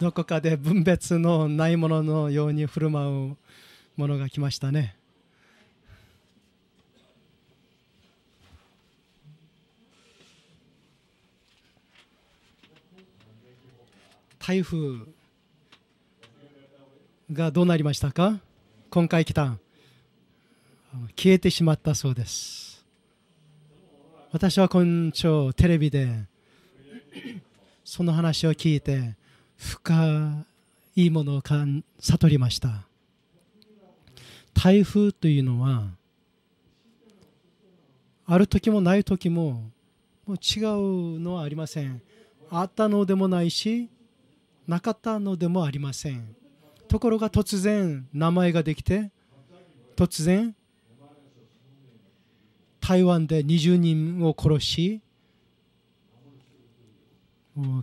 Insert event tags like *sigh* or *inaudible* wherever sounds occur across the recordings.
どこかで分別のないもののように振る舞うものが来ましたね。台風がどうなりましたか今回来た消えてしまったそうです私は今朝テレビでその話を聞いて深いものを悟りました台風というのはある時もない時ももう違うのはありませんあったのでもないしなかったのでもありませんところが突然名前ができて突然台湾で20人を殺し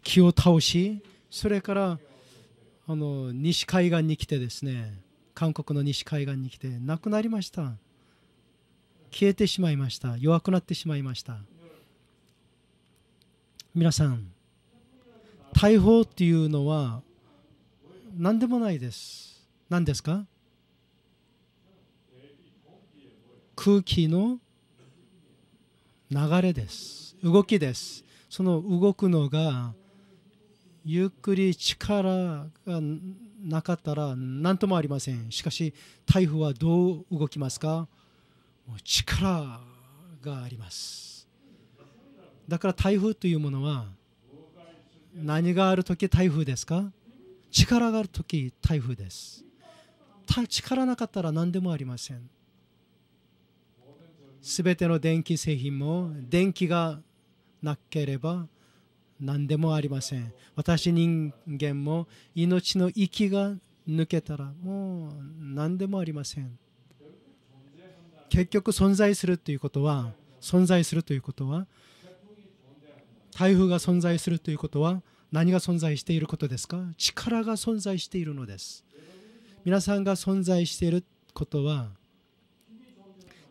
木を倒しそれからあの西海岸に来てですね韓国の西海岸に来て亡くなりました消えてしまいました弱くなってしまいました皆さん大砲っていうのは何でもないです何ですか空気の流れです動きですその動くのがゆっくり力がなかったら何ともありませんしかし台風はどう動きますか力がありますだから台風というものは何がある時台風ですか力がある時台風です力なかったら何でもありませんすべての電気製品も電気がなければ何でもありません私人間も命の息が抜けたらもう何でもありません結局存在するということは存在するということは台風が存在するということは何が存在していることですか力が存在しているのです皆さんが存在していることは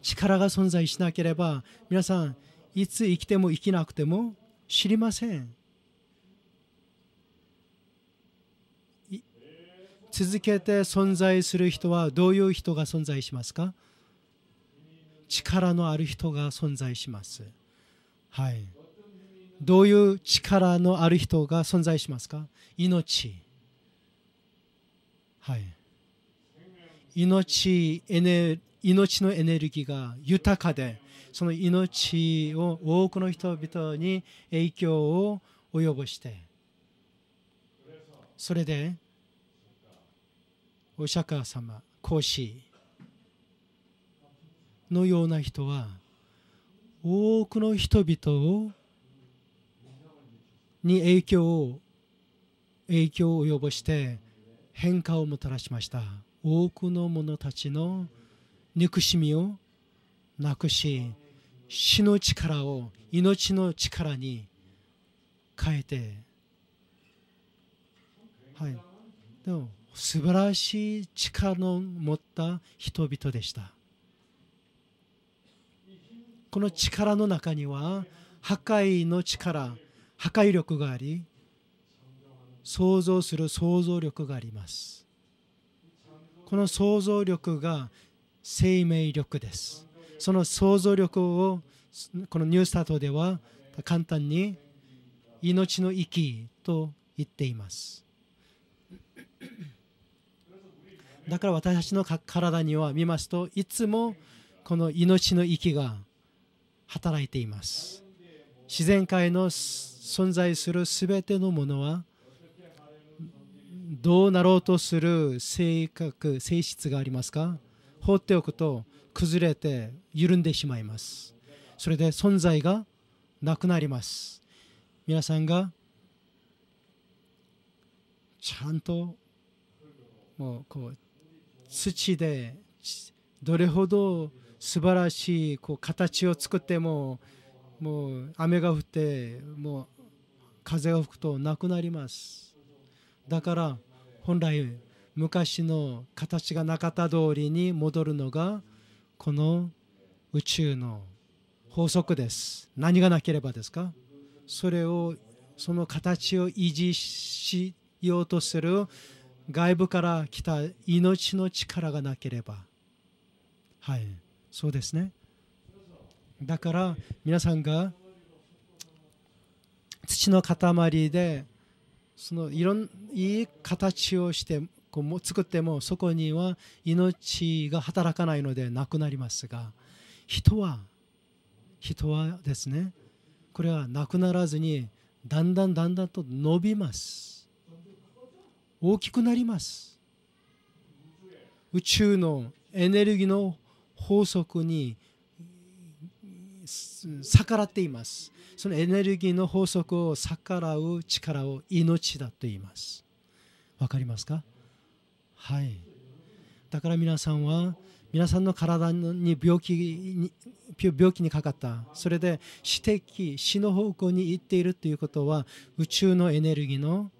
力が存在しなければ皆さんいつ生きても生きなくても知りません続けて存在する人はどういう人が存在しますか力のある人が存在しますはいどういう力のある人が存在しますか命はい命エネ命のエネルギーが豊かでその命を多くの人々に影響を及ぼしてそれでお釈迦様講師のような人は多くの人々に影響を影響を及ぼして変化をもたらしました多くの者たちの憎しみをなくし死の力を命の力に変えて、はい、でも素晴らしい力の持った人々でしたこの力の中には破壊の力破壊力があり想像する想像力がありますこの想像力が生命力ですその想像力をこのニュースタートでは簡単に命の息と言っていますだから私たちの体には見ますといつもこの命の息が働いています自然界の存在するすべてのものはどうなろうとする性格性質がありますか放っておくと崩れて緩んでしまいますそれで存在がなくなります皆さんがちゃんともうこう土でどれほど素晴らしいこう形を作ってももう雨が降ってもう風が吹くとなくなりますだから本来昔の形がなかった通りに戻るのがこの宇宙の法則です何がなければですかそれをその形を維持しようとする外部から来た命の力がなければはいそうですねだから皆さんが土の塊でそのいろんいい形をしてこうも作ってもそこには命が働かないのでなくなりますが人は人はですねこれはなくならずにだんだんだんだんと伸びます大きくなります宇宙のエネルギーの法則に逆らっていますそのエネルギーの法則を逆らう力を命だと言いますわかりますかはい、だから皆さんは皆さんの体に病気に病気にかかったそれで死的死の方向に行っているということは宇宙のエネルギーの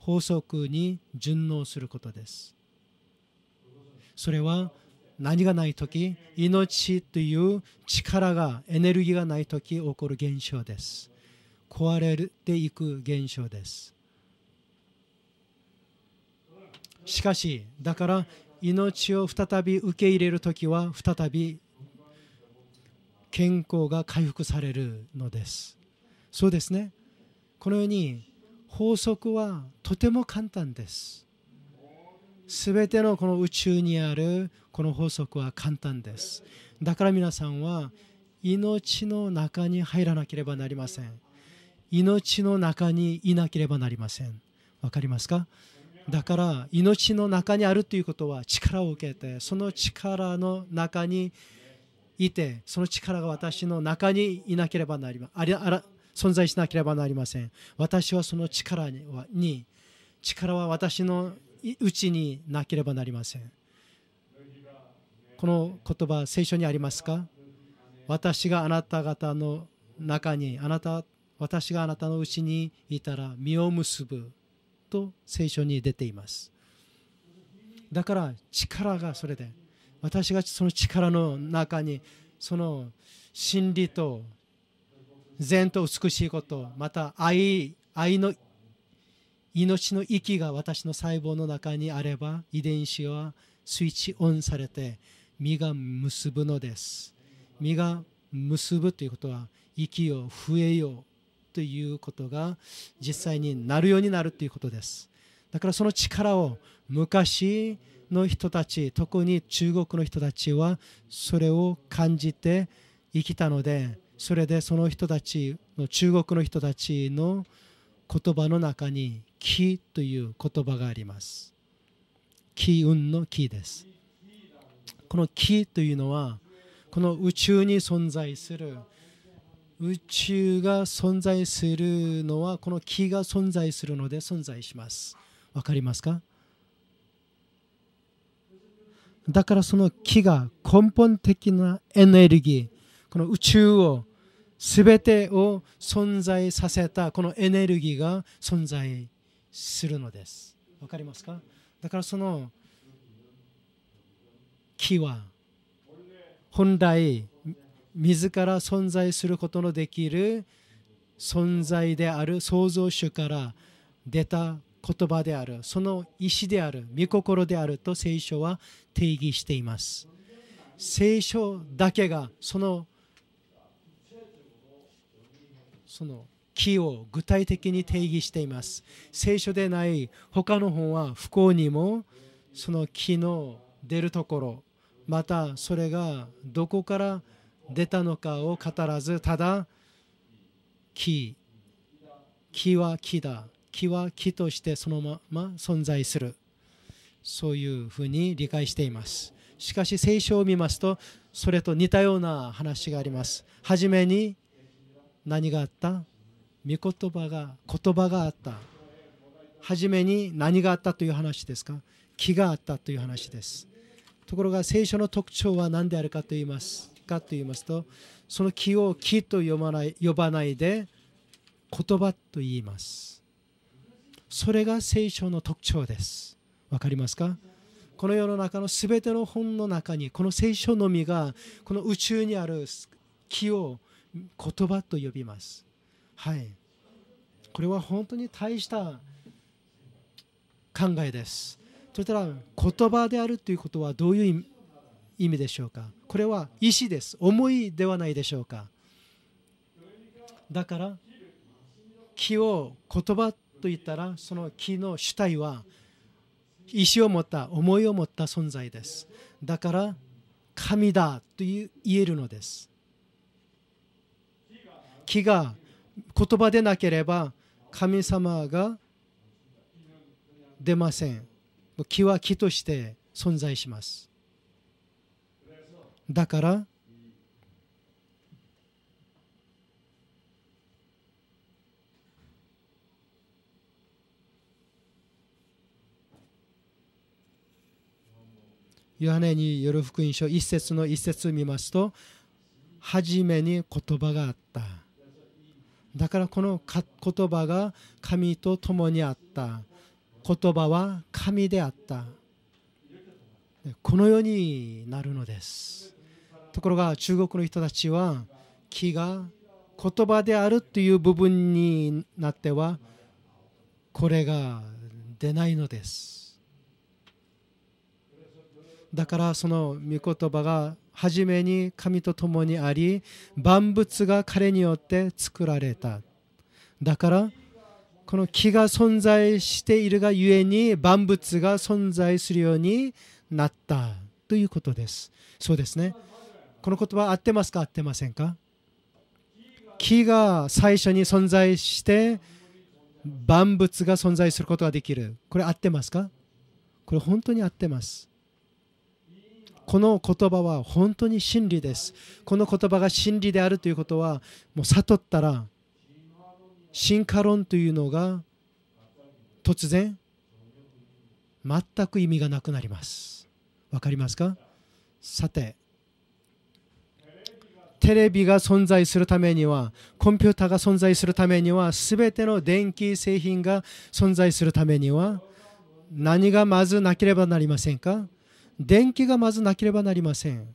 法則に順応することですそれは何がない時命という力がエネルギーがない時起こる現象です壊れていく現象ですしかしだから命を再び受け入れる時は再び健康が回復されるのですそうですねこのように法則はとても簡単ですすべてのこの宇宙にあるこの法則は簡単ですだから皆さんは命の中に入らなければなりません命の中にいなければなりませんわかりますかだから命の中にあるということは力を受けてその力の中にいてその力が私の中にいなければなりまあら存在しなければなりません私はその力にはに力は私のうちになければなりませんこの言葉聖書にありますか私があなた方の中にあなた私があなたのうちにいたら実を結ぶと聖書に出ていますだから力がそれで私がその力の中にその真理と善と美しいことまた愛愛の命の息が私の細胞の中にあれば遺伝子はスイッチオンされて身が結ぶのです身が結ぶということは息を増えようということが実際になるようになるということですだからその力を昔の人たち特に中国の人たちはそれを感じて生きたのでそれでその人たちの中国の人たちの言葉の中に「木」という言葉があります。気運の木です。この木というのはこの宇宙に存在する宇宙が存在するのはこの木が存在するので存在します。わかりますかだからその木が根本的なエネルギー、この宇宙を全てを存在させたこのエネルギーが存在するのです。わかりますかだからその木は本来自ら存在することのできる存在である創造主から出た言葉であるその意志である御心であると聖書は定義しています聖書だけがそのその木を具体的に定義しています聖書でない他の本は不幸にもその木の出るところまたそれがどこから出たのかを語らずただ木木は木だ木は木としてそのまま存在するそういうふうに理解していますしかし聖書を見ますとそれと似たような話がありますはじめに何があった御言葉が言葉があったはじめに何があったという話ですか木があったという話ですところが聖書の特徴は何であるかと言いますかと言いますとその木を木と呼ばない呼ばないで言葉と言いますそれが聖書の特徴ですわかりますかこの世の中の全ての本の中にこの聖書のみがこの宇宙にある木を言葉と呼びますはいこれは本当に大した考えですそしたら言葉であるということはどういう意味でしょうかこれは意です思いではないでしょうかだから木を言葉と言ったらその木の主体は意を持った思いを持った存在ですだから神だと言えるのです木が言葉でなければ神様が出ません木は木として存在しますだからヨハネによる福音書一節の一節見ますと初めに言葉があっただからこの言葉が神と共にあった言葉は神であったこのようになるのですところが中国の人たちは気が言葉であるという部分になってはこれが出ないのですだからその御言葉が初めに神と共にあり万物が彼によって作られただからこの木が存在しているがゆえに万物が存在するようになったということです。そうですね。この言葉合ってますか合ってませんか木が最初に存在して万物が存在することができる。これ合ってますかこれ本当に合ってます。この言葉は本当に真理です。この言葉が真理であるということは、もう悟ったら、進化論というのが突然、全く意味がなくなります。分かりますかさてテレビが存在するためにはコンピューターが存在するためには全ての電気製品が存在するためには何がまずなければなりませんか電気がまずなければなりません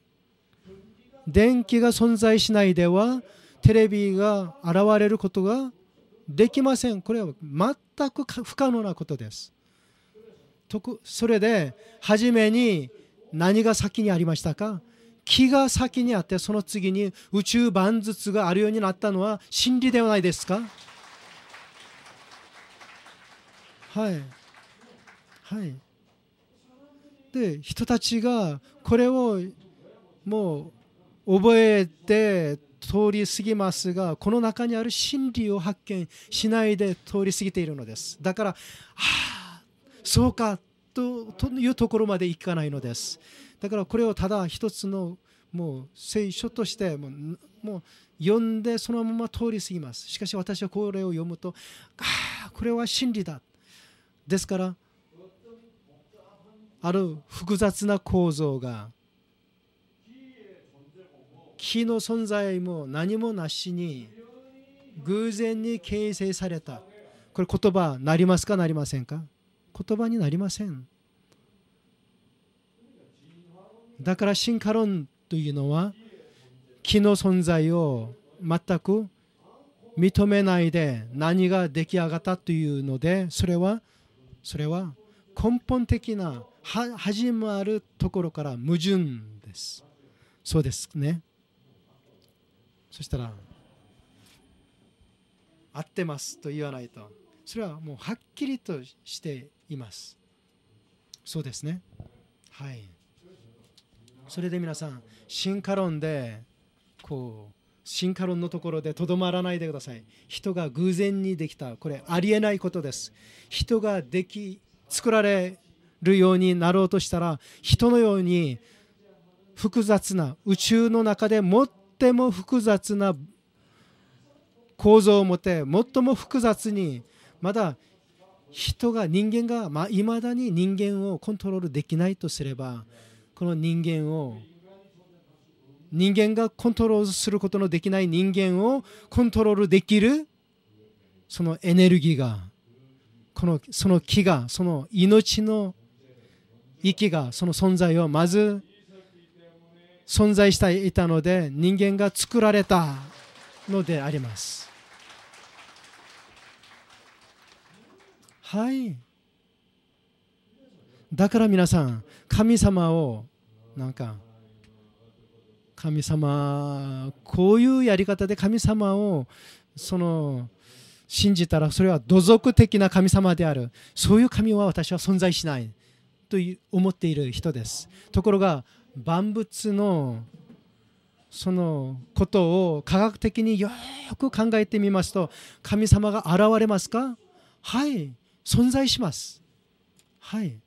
電気が存在しないではテレビが現れることができませんこれは全く不可能なことですそれで初めに何が先にありましたか木が先にあってその次に宇宙万物があるようになったのは真理ではないですかはいはいで人たちがこれをもう覚えて通り過ぎますがこの中にある真理を発見しないで通り過ぎているのですだからああそうかとというところまでいかないのですだからこれをただ一つのもう聖書としてもうもう読んでそのまま通り過ぎますしかし私はこれを読むとああこれは真理だですからある複雑な構造が木の存在も何もなしに偶然に形成されたこれ言葉なりますかなりませんか言葉になりませんだから進化論というのは木の存在を全く認めないで何が出来上がったというのでそれはそれは根本的な始まるところから矛盾ですそうですねそしたら合ってますと言わないとそれはもうはっきりとしていますそうですねはいそれで皆さん進化論でこう進化論のところでとどまらないでください人が偶然にできたこれありえないことです人ができ作られるようになろうとしたら人のように複雑な宇宙の中で最も複雑な構造を持って最も複雑にまだ人が人間がまあ、未だに人間をコントロールできないとすればこの人間を人間がコントロールすることのできない人間をコントロールできるそのエネルギーがこのその木がその命の息がその存在をまず存在していたので人間が作られたのであります。はいだから皆さん神様をなんか神様こういうやり方で神様をその信じたらそれは土俗的な神様であるそういう神は私は存在しないと思っている人ですところが万物のそのことを科学的によく考えてみますと神様が現れますかはい存在します。はい。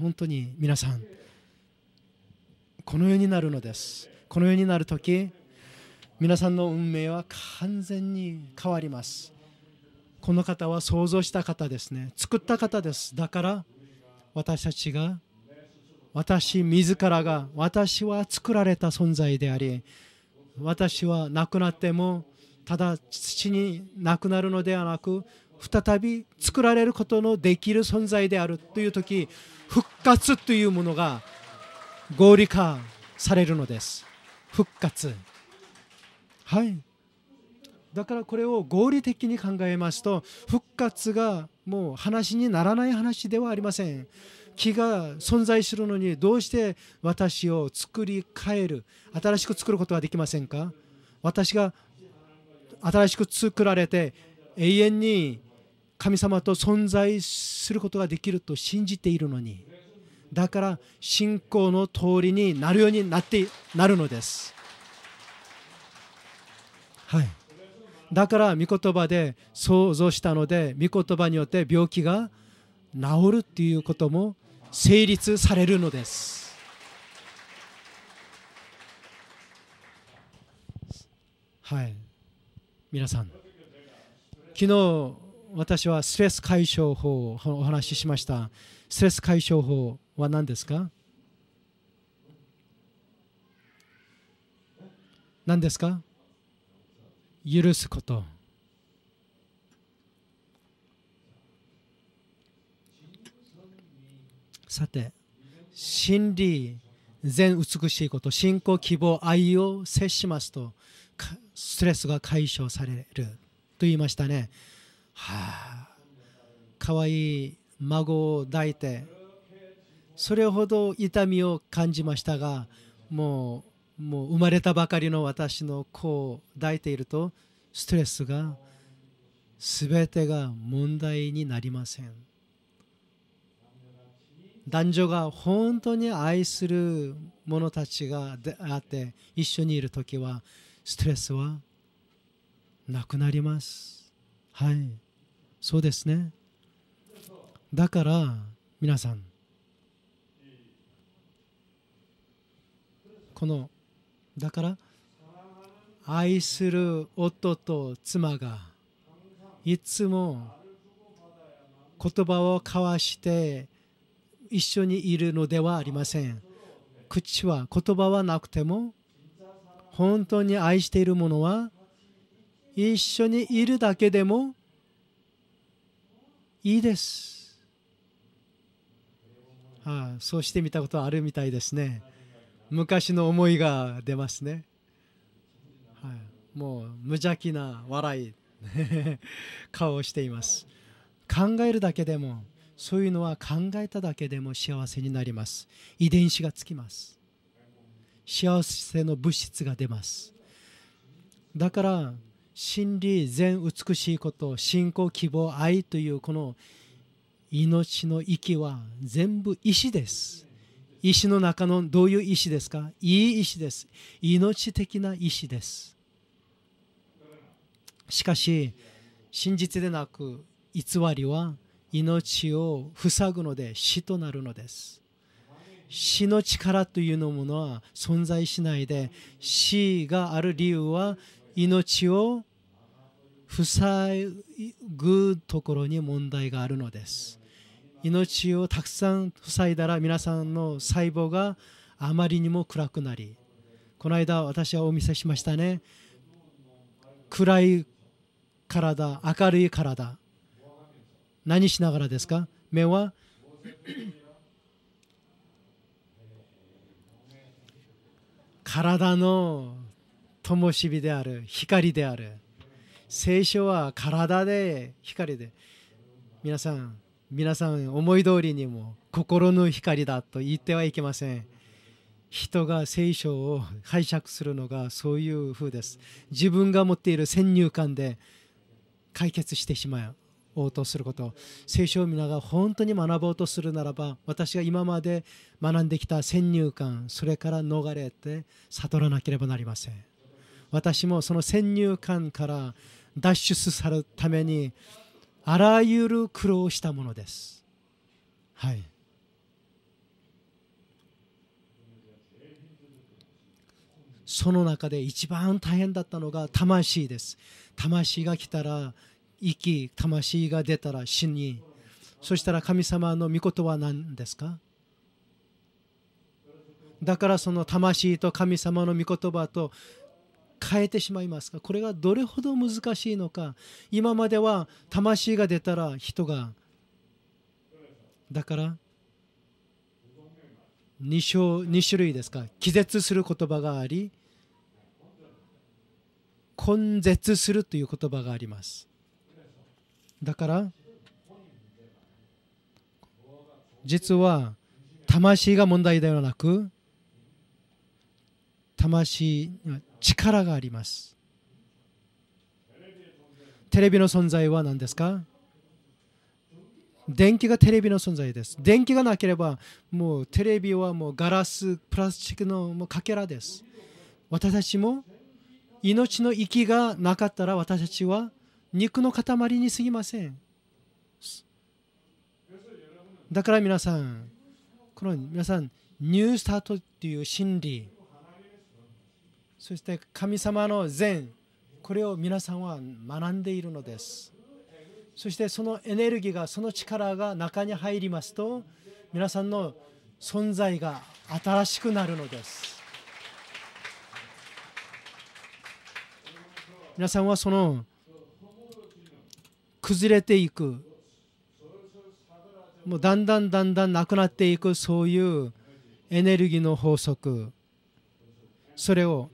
本当に皆さん、この世になるのです。この世になる時、皆さんの運命は完全に変わります。この方は想像した方ですね。作った方です。だから私たちが私自らが私は作られた存在であり私は亡くなってもただ父になくなるのではなく再び作られることのできる存在であるという時復活というものが合理化されるのです復活はいだからこれを合理的に考えますと復活がもう話にならない話ではありません木が存在するのにどうして私を作り変える新しく作ることはできませんか私が新しく作られて永遠に神様と存在することができると信じているのにだから信仰の通りになるようになってなるのです。はい、だから御言葉で想像したので御言葉によって病気が治るっていうことも成立されるのです。はい皆さん昨日私はストレス解消法をお話ししましたストレス解消法は何ですか何ですか許すことさて真理全美しいこと信仰希望愛を接しますとストレスが解消されると言いましたね。はあ、かわいい孫を抱いてそれほど痛みを感じましたがもうもう生まれたばかりの私の子を抱いているとストレスがすべてが問題になりません男女が本当に愛する者たちがあって一緒にいる時はストレスはなくなりますはいそうですねだから皆さんこのだから愛する夫と妻がいつも言葉を交わして一緒にいるのではありません口は言葉はなくても本当に愛しているものは一緒にいるだけでもいいです。ああそうしてみたことあるみたいですね。昔の思いが出ますね。はい、もう無邪気な笑い *laughs* 顔をしています。考えるだけでもそういうのは考えただけでも幸せになります。遺伝子がつきます。幸せの物質が出ますだから真理全美しいこと信仰希望愛というこの命の息は全部石です石の中のどういう石ですかいい石です命的な石ですしかし真実でなく偽りは命を塞ぐので死となるのです死の力というのものは存在しないで死がある理由は命を塞ぐところに問題があるのです命をたくさん塞いだら皆さんの細胞があまりにも暗くなりこの間私はお見せしましたね暗い体明るい体何しながらですか目は体の灯火である光である聖書は体で光で皆さん皆さん思い通りにも心の光だと言ってはいけません人が聖書を解釈するのがそういう風です自分が持っている先入観で解決してしまう応答すること聖書を見ながら本当に学ぼうとするならば私が今まで学んできた先入観それから逃れて悟らなければなりません私もその先入観から脱出されるためにあらゆる苦労をしたものですはいその中で一番大変だったのが魂です魂が来たら息魂が出たら死にそしたら神様の御言葉は何ですかだからその魂と神様の御言葉と変えてしまいますがこれがどれほど難しいのか今までは魂が出たら人がだから2種類ですか気絶する言葉があり根絶するという言葉がありますだから実は魂が問題ではなく魂には力がありますテレビの存在は何ですか電気がテレビの存在です。電気がなければ、もうテレビはもうガラス、プラスチックのもうかけらです。私たちも命の息がなかったら私たちは肉の塊にすぎませんだから皆さんこの皆さんニュースタートっていう真理そして神様の善これを皆さんは学んでいるのですそしてそのエネルギーがその力が中に入りますと皆さんの存在が新しくなるのです皆さんはその崩れていくもうだんだんだんだんなくなっていくそういうエネルギーの法則それを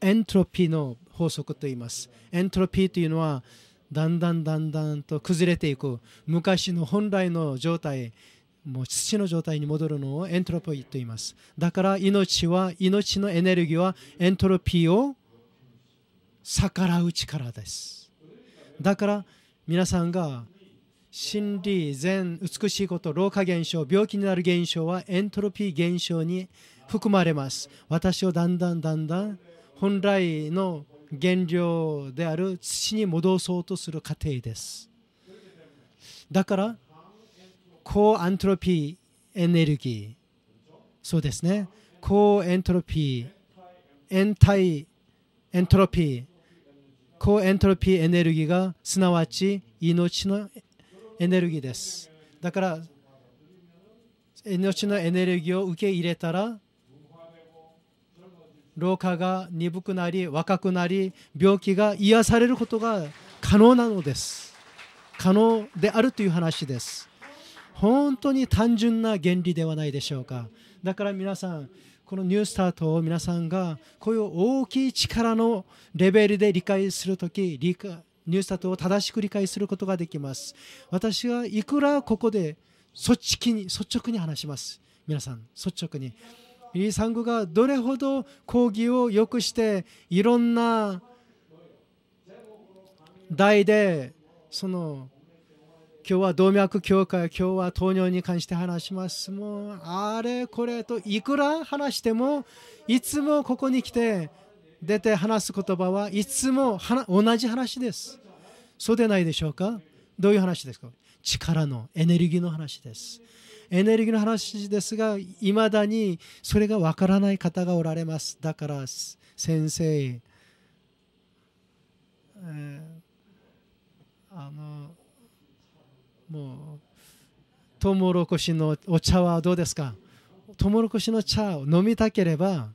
エントロピーの法則と言いますエントロピーというのはだんだんだんだんと崩れていく昔の本来の状態もう土の状態に戻るのをエントロピーと言いますだから命は命のエネルギーはエントロピーを逆らう力ですだから皆さんが心理、善、美しいこと、老化現象、病気になる現象はエントロピー現象に含まれます。私をだんだんだんだん本来の原料である土に戻そうとする過程です。だから、高アントロピーエネルギー、そうですね、高エントロピー、エンタイエントロピー、高エントロピーエネルギーがすなわち命のエネルギーです。だから命のエネルギーを受け入れたら老化が鈍くなり若くなり病気が癒されることが可能なのです。可能であるという話です。本当に単純な原理ではないでしょうか。だから皆さんこのニュースタートを皆さんがこういう大きい力のレベルで理解するときニュースタートを正しく理解することができます私はいくらここで率直に率直に話します皆さん率直にイーサングがどれほど講義を良くしていろんな台でその今日は動脈協会、今日は糖尿に関して話します。もう、あれこれといくら話しても、いつもここに来て出て話す言葉はいつも同じ話です。そうでないでしょうかどういう話ですか力のエネルギーの話です。エネルギーの話ですが、いまだにそれがわからない方がおられます。だから、先生、えー、あのもうトウモロコシのお茶はどうですかトウモロコシの茶を飲みたければ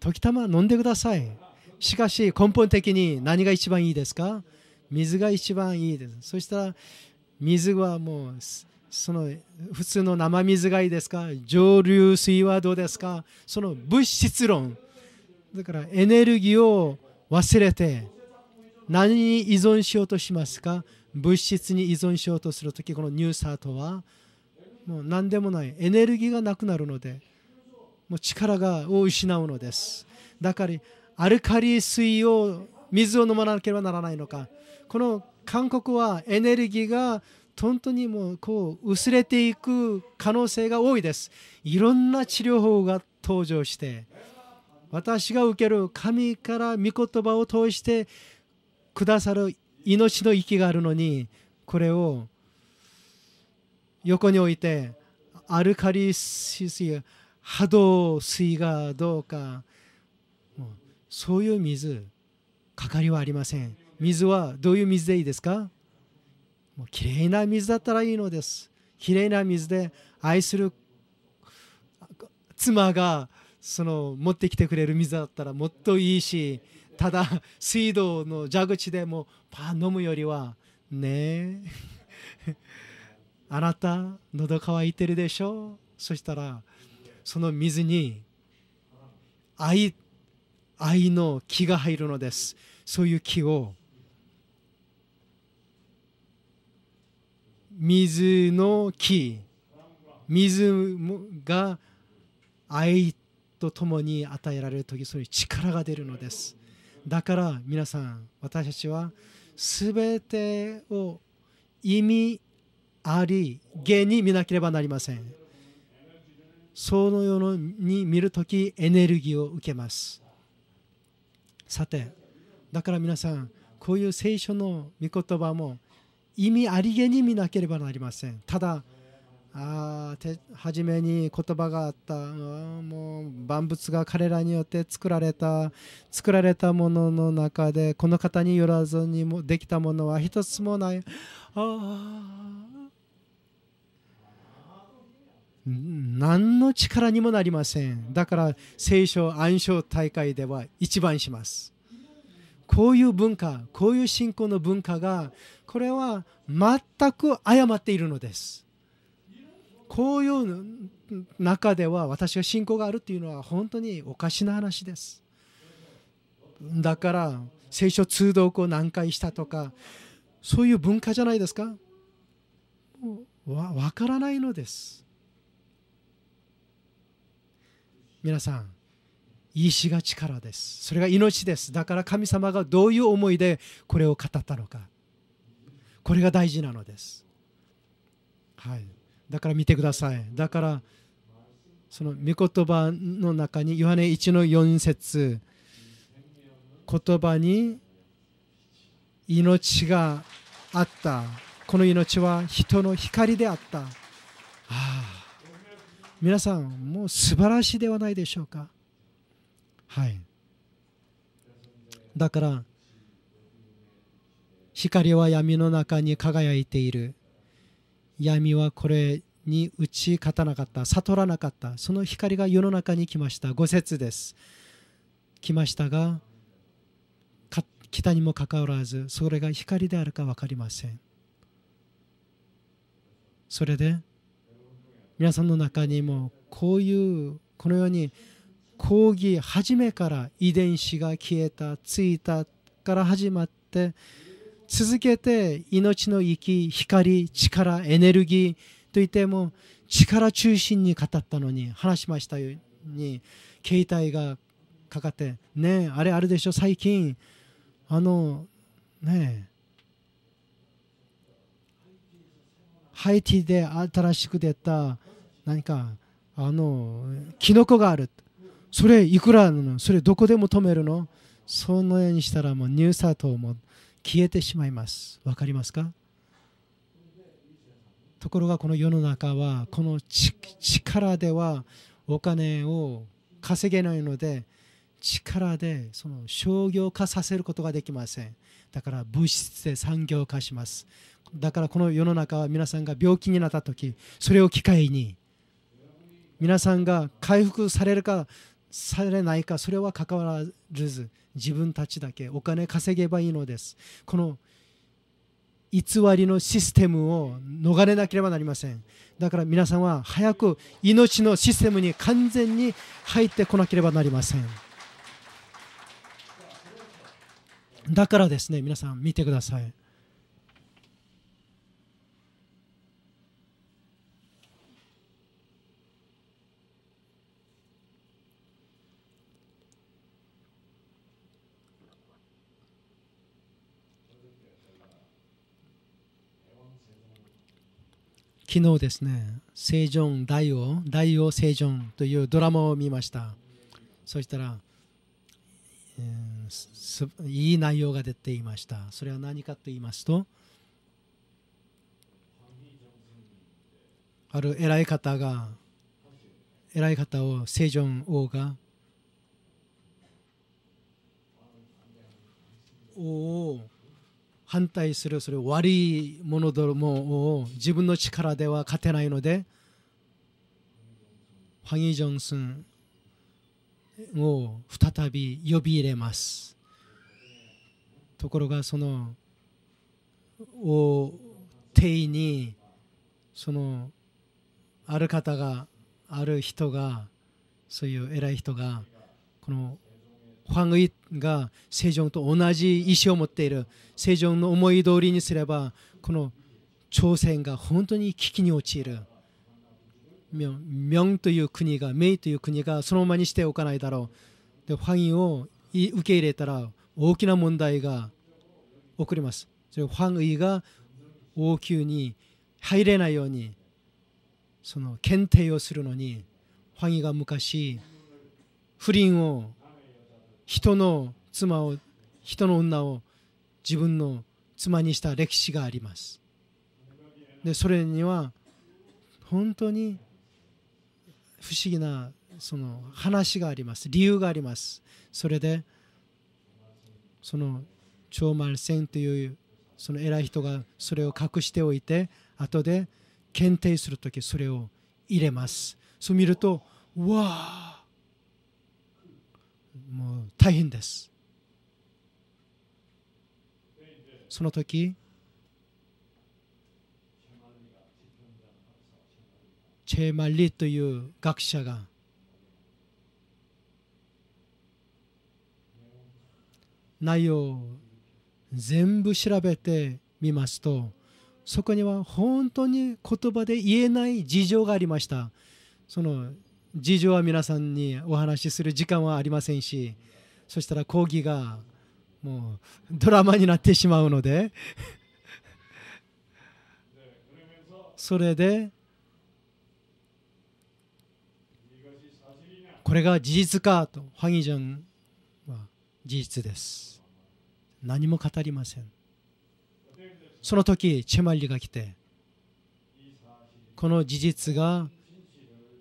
時たま飲んでくださいしかし根本的に何が一番いいですか水が一番いいですそしたら水はもうその普通の生水がいいですか蒸留水はどうですかその物質論だからエネルギーを忘れて何に依存しようとしますか物質に依存しようとする時このニュースートはもう何でもないエネルギーがなくなるのでもう力がを失うのですだからアルカリ水を水を飲まなければならないのかこの韓国はエネルギーが本当にもうこう薄れていく可能性が多いですいろんな治療法が登場して私が受ける神から御言葉を通してくださる命の息があるのにこれを横に置いてアルカリ水波動水がどうかそういう水かかりはありません水はどういう水でいいですかもうきれいな水だったらいいのですきれいな水で愛する妻がその持ってきてくれる水だったらもっといいしただ水道の蛇口でもパン飲むよりはねえ *laughs* あなた喉乾いてるでしょそしたらその水に愛愛の気が入るのですそういう気を水の木水が愛とともに与えられる時それ力が出るのですだから皆さん私たちは全てを意味あり芸に見なければなりませんそのように見るときエネルギーを受けますさてだから皆さんこういう聖書の御言葉も意味ありげに見なければなりませんただあて初めに言葉があったもう万物が彼らによって作られた作られたものの中でこの方によらずにもできたものは一つもないあ何の力にもなりませんだから聖書暗唱大会では一番しますこういう文化こういう信仰の文化がこれは全く誤っているのですこういう中では私が信仰があるっていうのは本当におかしな話です。だから聖書通読を何回したとかそういう文化じゃないですかわからないのです皆さん石が力ですそれが命ですだから神様がどういう思いでこれを語ったのかこれが大事なのですはいだから見てくださいだからその御言葉の中にヨハネ1の4節言葉に命があったこの命は人の光であった、はあ、皆さんもう素晴らしいではないでしょうかはいだから光は闇の中に輝いている闇はこれに打ち勝たなかった悟らなかったその光が世の中に来ました5節です来ましたが来たにもかかわらずそれが光であるか分かりませんそれで皆さんの中にもこういうこのように講義初めから遺伝子が消えたついたから始まって続けて命の息光力エネルギーといっても力中心に語ったのに話しましたように携帯がかかってねあれあるでしょ最近あのねハイティで新しく出た何かあのキノコがあるそれいくらなのそれどこでも止めるのそのようにしたらもうニューサートて。消えてしまいますわかりますかところがこの世の中はこの力ではお金を稼げないので力でその商業化させることができませんだから物質で産業化しますだからこの世の中は皆さんが病気になった時それを機会に皆さんが回復されるかされないかそれは関わらず自分たちだけお金稼げばいいのですこの偽りのシステムを逃れなければなりませんだから皆さんは早く命のシステムに完全に入ってこなければなりませんだからですね皆さん見てください昨日ですね、セジョン大王、大王セジョンというドラマを見ました。そしたら、えー、いい内容が出ていました。それは何かと言いますと、ある偉い方が、偉い方をセジョン王が、王を反対するそれ悪いものどもを自分の力では勝てないのでファン・イ・ジョンスンを再び呼び入れますところがそのをて位にそのある方がある人がそういう偉い人がこの황의가세종と同じ意志を持っている세종の思い通りにすればこの朝鮮が本当に危機に陥る明という国が明という国がそのままにしておかないだろうで황의を受け入れたら大きな問題が起こりますそれ황의が王宮に入れないようにその検定をするのに황의が昔不倫を人の妻を人の女を自分の妻にした歴史がありますでそれには本当に不思議なその話があります理由がありますそれでその長丸戦というその偉い人がそれを隠しておいて後で検定する時それを入れますそう見るとわあもう大変ですその時チェーマリという学者が内容を全部調べてみますとそこには本当に言葉で言えない事情がありましたその事情は皆さんにお話しする時間はありませんしそしたら講義がもうドラマになってしまうのでそれでこれが事実かとハギジャンは事実です何も語りませんその時チェマリが来てこの事実が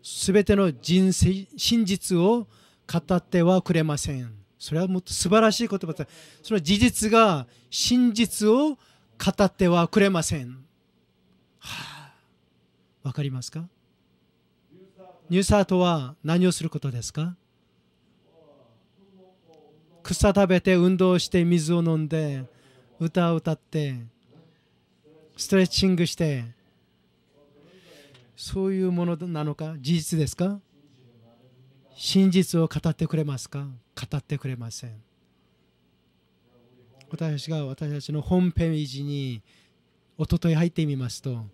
すべての人生真実を語ってはくれませんそれはもっと素晴らしい言葉だその事実が真実を語ってはくれませんはあ、かりますかニュースートは何をすることですか草食べて運動して水を飲んで歌を歌ってストレッチングしてそういうものなのか事実ですか真実を語ってくれますか語ってくれません私たちが私たちのホームページにおととい入ってみますと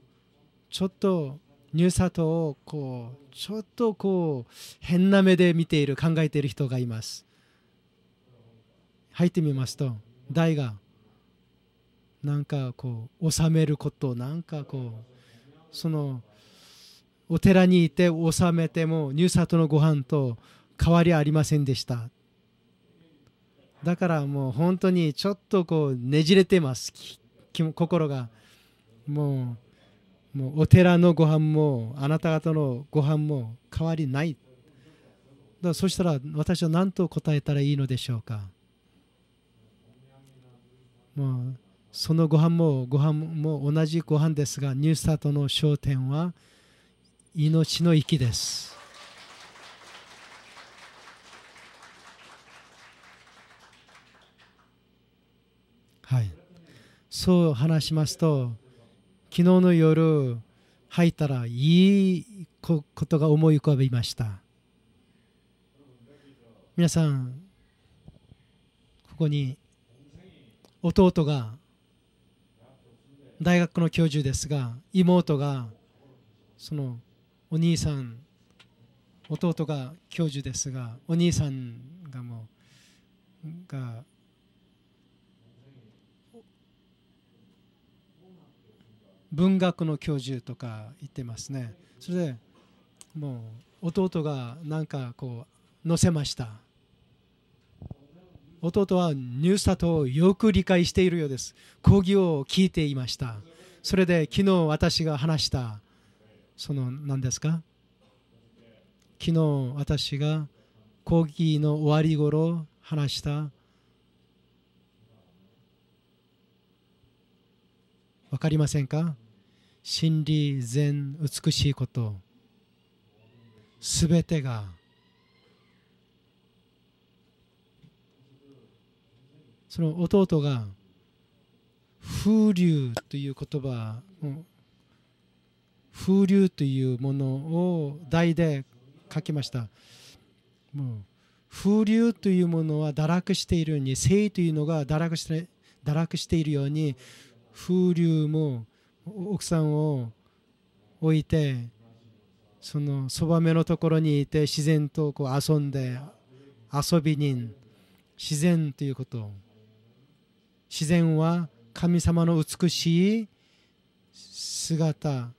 ちょっとニューサートをこうちょっとこう変な目で見ている考えている人がいます入ってみますと大がなんかこう収めることなんかこうそのお寺にいて納めても入札のご飯と変わりありませんでしただからもう本当にちょっとこうねじれてます心がもうもうお寺のご飯もあなた方のご飯も変わりないだそしたら私は何と答えたらいいのでしょうかもうそのご飯もご飯も同じご飯ですがニュースタートの焦点は「命の息ですはいそう話しますと昨日の夜入ったらいいことが思い浮かびました皆さんここに弟が大学の教授ですが妹がそのお兄さん弟が教授ですがお兄さんがもうが文学の教授とか言ってますねそれでもう弟がなんかこう載せました弟はニュースタートをよく理解しているようです講義を聞いていましたそれで昨日私が話したその何ですか昨日私が講義の終わり頃話した分かりませんか真理善美しいことすべてがその弟が風流という言葉を風流というものを題で書きましたもう風流というものは堕落しているように性というのが堕落して堕落しているように風流も奥さんを置いてそのそばめのところにいて自然とこう遊んで遊び人自然ということ自然は神様の美しい姿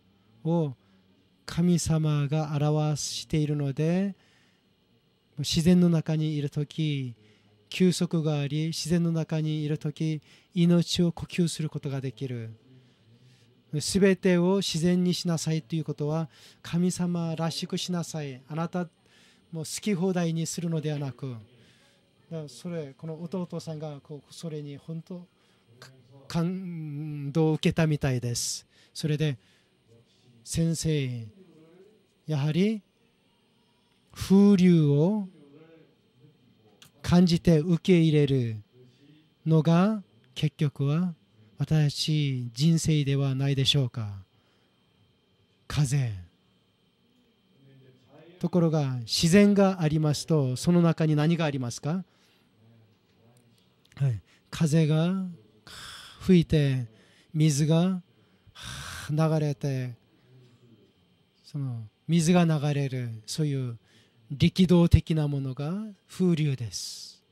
を神様が表しているので自然の中にいる時休息があり自然の中にいる時命を呼吸することができる全てを自然にしなさいということは神様らしくしなさいあなたも好き放題にするのではなくそれこの弟さんがこうそれに本当感動を受けたみたいですそれで先生やはり風流を感じて受け入れるのが結局は私し人生ではないでしょうか風ところが自然がありますとその中に何がありますか、はい、風が吹いて水が流れてその水が流れるそういう力道的なものが風流です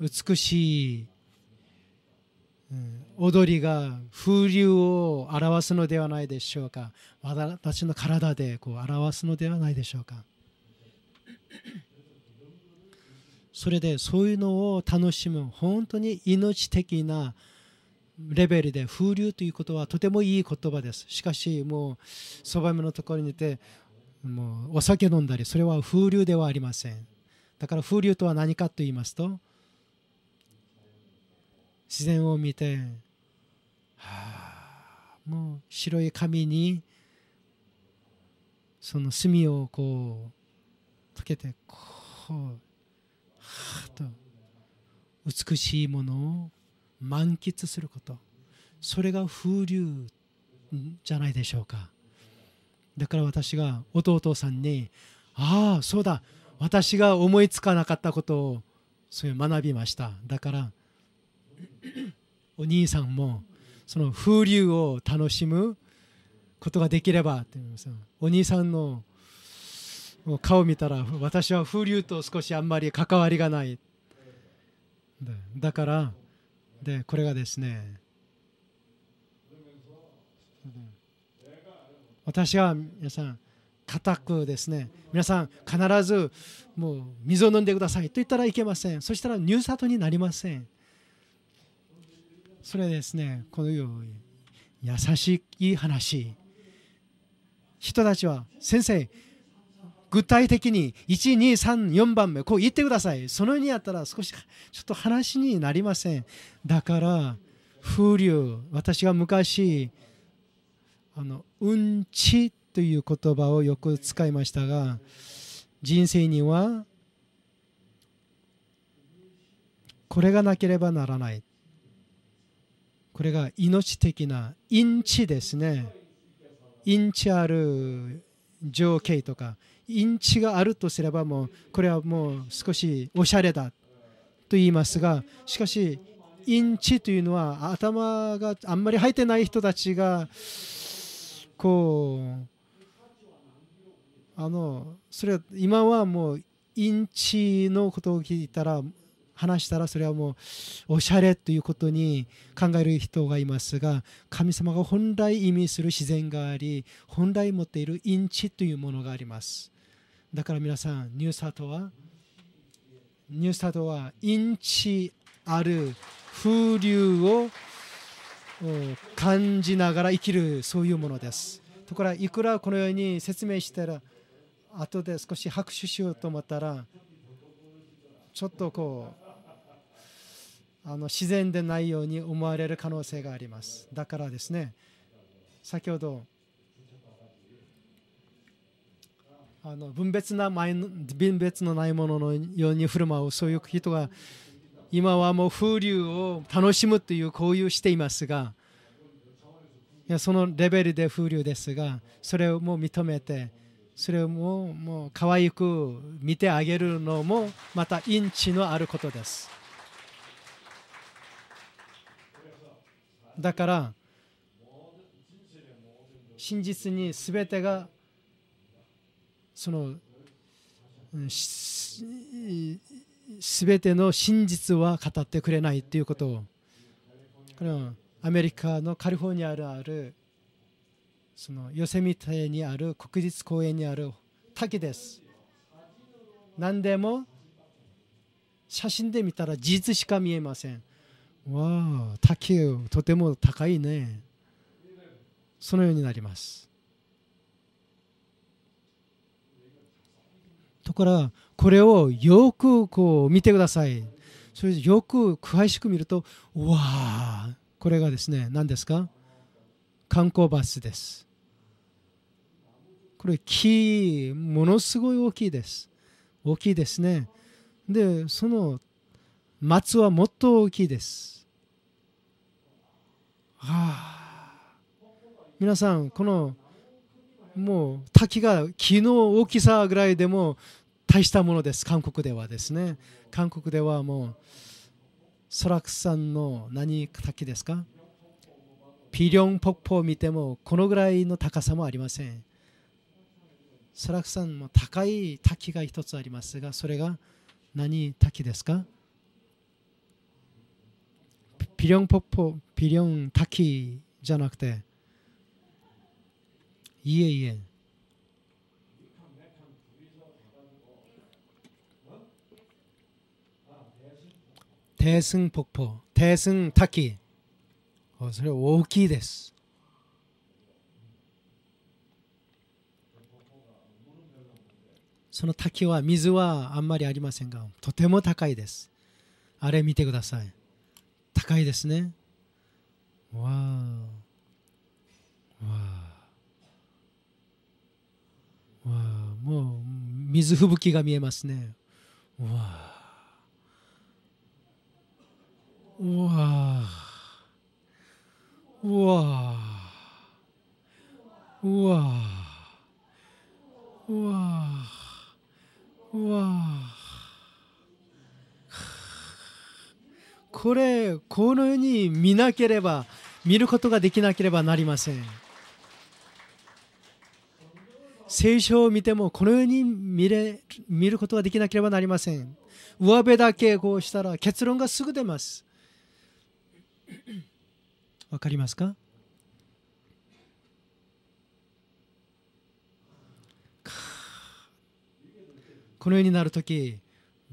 美しい踊りが風流を表すのではないでしょうか私の体でこう表すのではないでしょうかそれでそういうのを楽しむ本当に命的なレベルで風流ということはとてもいい言葉ですしかしもうそばめのところにいてもうお酒飲んだりそれは風流ではありませんだから風流とは何かと言いますと自然を見てはあもう白い紙にその墨をこう溶けてこうはあと美しいものを満喫することそれが風流じゃないでしょうかだから私が弟さんに「ああそうだ私が思いつかなかったことをそういう学びましただからお兄さんもその風流を楽しむことができればって言いますお兄さんの顔見たら私は風流と少しあんまり関わりがないだからでこれがですね私は皆さん固くですね皆さん必ずもう水を飲んでくださいと言ったらいけませんそしたら入札になりませんそれですねこのように優しい話人たちは先生具体的に1234番目こう言ってくださいそのようにやったら少しちょっと話になりませんだから風流私が昔あのうんちという言葉をよく使いましたが人生にはこれがなければならないこれが命的なインチですねインチある情景とかインチがあるとすればもうこれはもう少しおしゃれだと言いますがしかしインチというのは頭があんまり入ってない人たちがこうあのそれは今はもうインチのことを聞いたら話したらそれはもうおしゃれということに考える人がいますが神様が本来意味する自然があり本来持っているインチというものがあります。だから皆さん、ニュースタートは、ニュースタートは、インチある風流を感じながら生きる、そういうものです。ところが、いくらこのように説明したら、後で少し拍手しようと思ったら、ちょっとこう、あの自然でないように思われる可能性があります。だからですね、先ほどあの分別な前の分別のないもののように振る舞うそういう人が今はもう風流を楽しむという交流していますがいやそのレベルで風流ですがそれをもう認めてそれをもうもう可愛く見てあげるのもまたインチのあることですだから真実に全てがその全ての真実は語ってくれないということをこれはアメリカのカリフォルニアであるそのヨセミテにある国立公園にある滝です何でも写真で見たら事実しか見えませんわあ滝とても高いねそのようになりますところこれをよくこう見てくださいそれでよく詳しく見るとわあこれがですね何ですか観光バスですこれ木ものすごい大きいです大きいですねでその松はもっと大きいですはあ皆さんこのもう滝が木の大きさぐらいでも大したものです韓国ではですね韓国ではもうソラクさんの何滝ですかピリョンポッポを見てもこのぐらいの高さもありませんソラクさんも高い滝が一つありますがそれが何滝ですかピリョンポッポピリョン滝じゃなくていえいえ대승폭포대승타키어서れ大きいですその滝は水はあんまりありませんがとても高いですあれ見てください高いですねわわあ。あ。わあ。もう水吹雪が見えますねわあ。うわうわうわうわうわこれこのように見なければ見ることができなければなりません聖書を見てもこのように見れ見ることができなければなりません上辺だけこうしたら結論がすぐ出ます *clears throat* わかりますか *sighs* このようになる時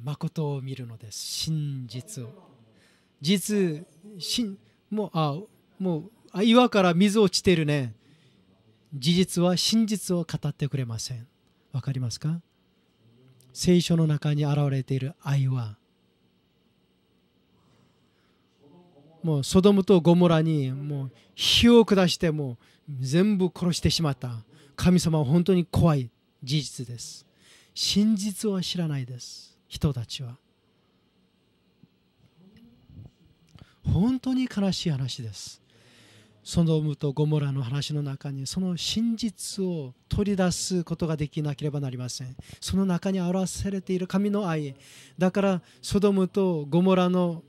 誠を見るのです真実を実真もうあもうあ岩から水落ちてるね事実は真実を語ってくれませんわかりますか聖書の中に現れている愛はもうソドムとゴモラにもう火を下してもう全部殺してしまった神様は本当に怖い事実です真実は知らないです人たちは本当に悲しい話ですソドムとゴモラの話の中にその真実を取り出すことができなければなりませんその中に表されている神の愛だからソドムとゴモラの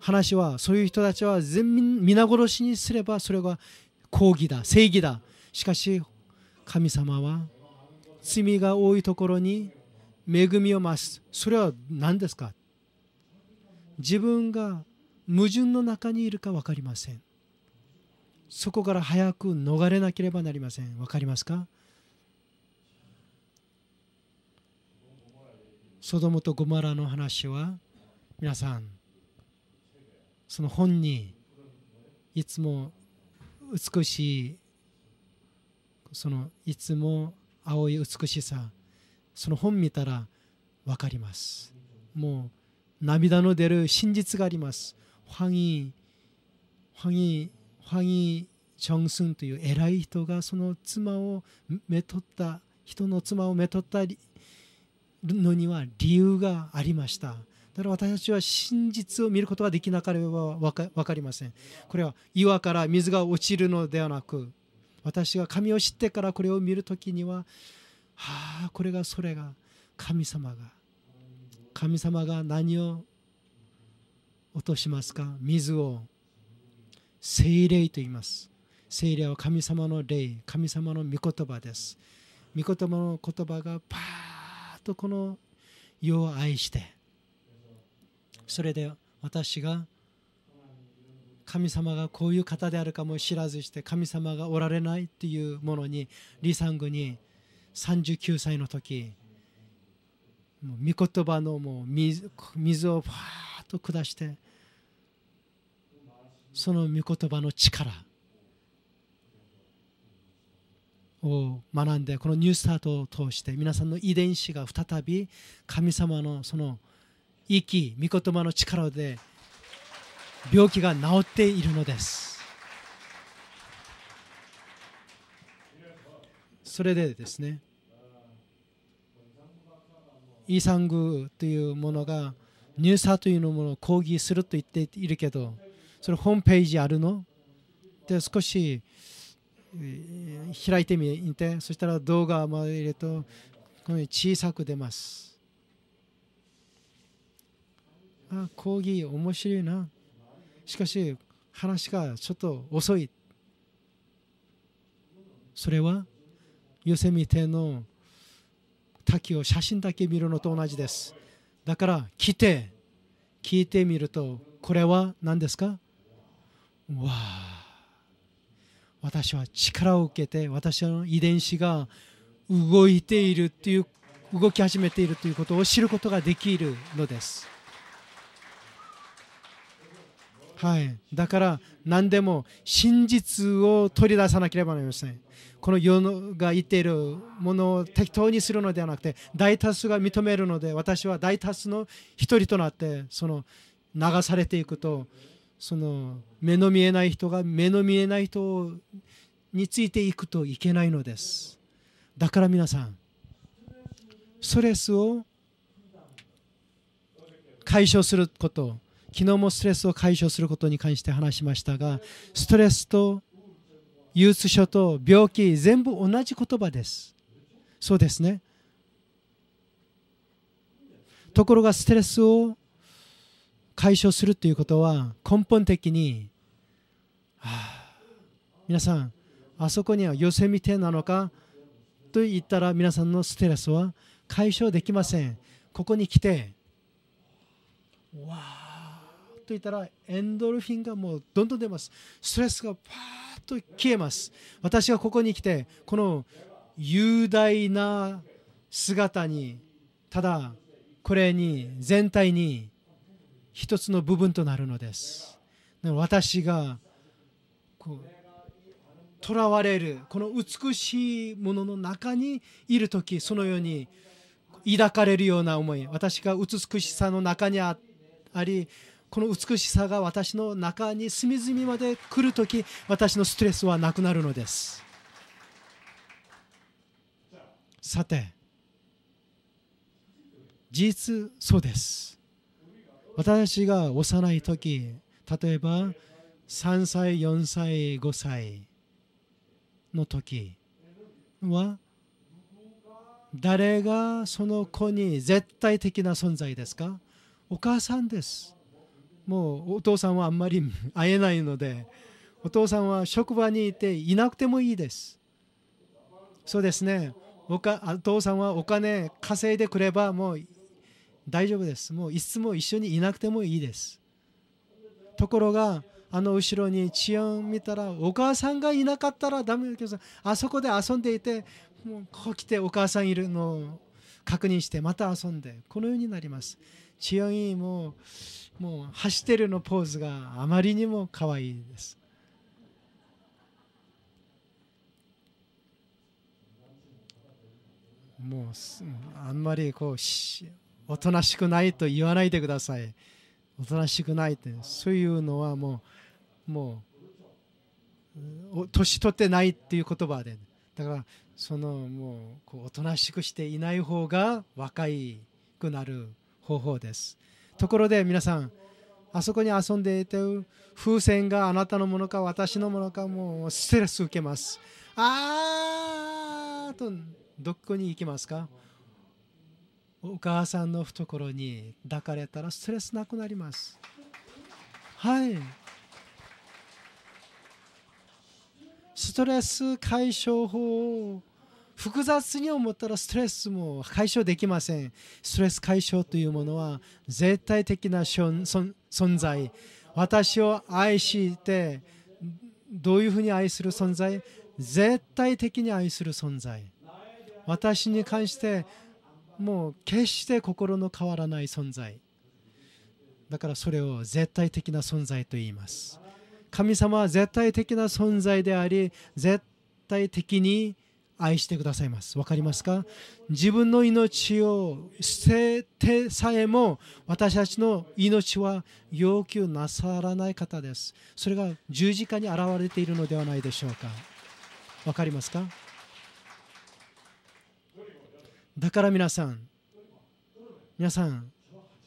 話はそういう人たちは全民皆殺しにすればそれが抗議だ正義だしかし神様は罪が多いところに恵みを増すそれは何ですか自分が矛盾の中にいるか分かりませんそこから早く逃れなければなりません分かりますかソドムとゴマラの話は皆さんその本にいつも美しいそのいつも青い美しさその本見たら分かりますもう涙の出る真実があります황이황이황이정ンという偉い人がその妻をめとった人の妻をめとったのには理由がありましただから私たちは真実を見ることができなければ分かりません。これは岩から水が落ちるのではなく、私が神を知ってからこれを見るときには、はあ、これがそれが神様が、神様が何を落としますか水を精霊と言います。精霊は神様の霊、神様の御言葉です。御言葉の言葉がパーッとこの世を愛して、それで私が神様がこういう方であるかも知らずして神様がおられないっていうものにサングに39歳の時もう御言葉のもう水水をファーッと下してその御言葉の力を学んでこのニュースタートを通して皆さんの遺伝子が再び神様のその生き御言葉の力で病気が治っているのですそれでですねイサングというものがニューサーというものを抗議すると言っているけどそれホームページあるので少し開いてみてそしたら動画まで入れるとこのように小さく出ますあ講義面白いなしかし話がちょっと遅いそれはヨセミテの滝を写真だけ見るのと同じですだから来て聞いてみるとこれは何ですかわあ私は力を受けて私の遺伝子が動いているっていう動き始めているということを知ることができるのです。はい、だから何でも真実を取り出さなければなりません。この世が言っているものを適当にするのではなくて大多数が認めるので私は大多数の一人となってその流されていくとその目の見えない人が目の見えない人についていくといけないのです。だから皆さんストレスを解消すること昨日もストレスを解消することに関して話しましたがストレスと憂鬱症と病気全部同じ言葉ですそうですねところがストレスを解消するということは根本的に、はあ、皆さんあそこには寄せみてなのかと言ったら皆さんのストレスは解消できませんここに来てわあといたらエンドルフィンがもうどんどん出ますストレスがパーッと消えます私はここに来てこの雄大な姿にただこれに全体に一つの部分となるのです私がとらわれるこの美しいものの中にいる時そのように抱かれるような思い私が美しさの中にありこの美しさが私の中に隅々まで来るとき私のストレスはなくなるのですさて事実そうです私が幼い時例えば3歳4歳5歳の時は誰がその子に絶対的な存在ですかお母さんですもうお父さんはあんまり会えないのでお父さんは職場にいていなくてもいいですそうですねおかお父さんはお金稼いでくればもう大丈夫ですもういつも一緒にいなくてもいいですところがあの後ろに治安見たらお母さんがいなかったらダメだけどあそこで遊んでいてもうこう来てお母さんいるのを確認してまた遊んでこのようになります治安委員ももう走ってるのポーズがあまりにも可愛いです。もうあんまりこうおとなしくないと言わないでください。おとなしくないってそういうのはもうもう年取ってないっていう言葉でだからそのもうこうおとなしくしていない方が若くなる方法です。ところで皆さんあそこに遊んでいて風船があなたのものか私のものかもうストレス受けますあーとどこに行きますかお母さんの懐に抱かれたらストレスなくなりますはいストレス解消法複雑に思ったらストレスも解消できませんストレス解消というものは絶対的な存在私を愛してどういうふうに愛する存在絶対的に愛する存在私に関してもう決して心の変わらない存在だからそれを絶対的な存在と言います神様は絶対的な存在であり絶対的に愛してくださいます。わかりますか自分の命を捨ててさえも私たちの命は要求なさらない方です。それが十字架に現れているのではないでしょうか。わかりますかだから皆さん、皆さん、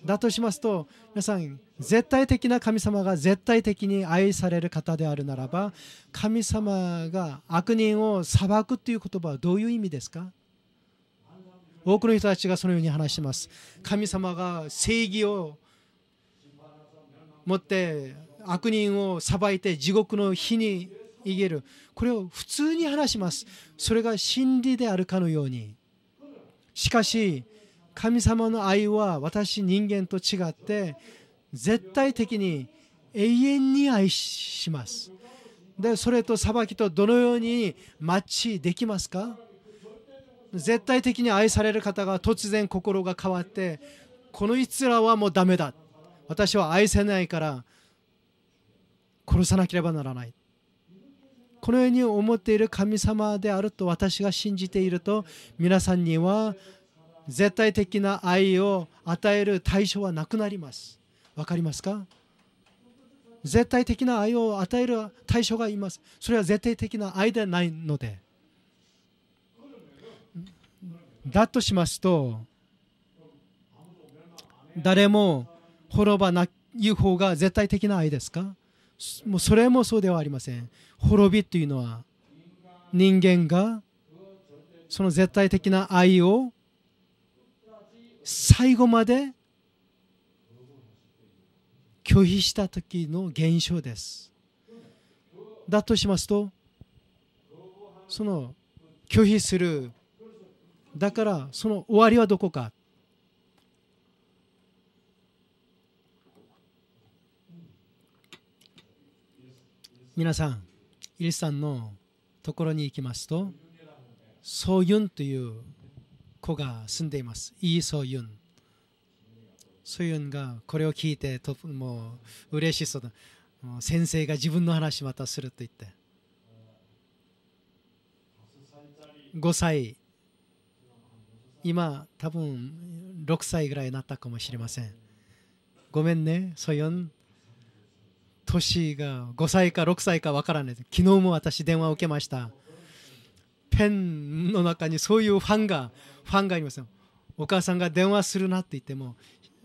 だとしますと皆さん絶対的な神様が絶対的に愛される方であるならば神様が悪人を裁くという言葉はどういう意味ですか多くの人たちがそのように話します神様が正義を持って悪人を裁いて地獄の火に逃げるこれを普通に話しますそれが真理であるかのようにしかし神様の愛は私人間と違って絶対的に永遠に愛します。でそれと裁きとどのようにマッチできますか絶対的に愛される方が突然心が変わってこのいつらはもうダメだ私は愛せないから殺さなければならないこのように思っている神様であると私が信じていると皆さんには絶対的な愛を与える対象はなくなりますわかりますか絶対的な愛を与える対象がいますそれは絶対的な愛ではないのでだとしますと誰も滅ばない方が絶対的な愛ですかもうそれもそうではありません滅びというのは人間がその絶対的な愛を最後まで拒否した時の現象ですだとしますとその拒否するだからその終わりはどこか皆さんイリさんのところに行きますとソユンという子が住んでいます。イーソユン。ソユンがこれを聞いてともう嬉しそうだ。先生が自分の話またすると言って。5歳、今多分6歳ぐらいになったかもしれません。ごめんね、ソユン。年が5歳か6歳かわからない。昨日も私電話を受けました。ペンの中にそういうファンがファンがいますよお母さんが電話するなって言っても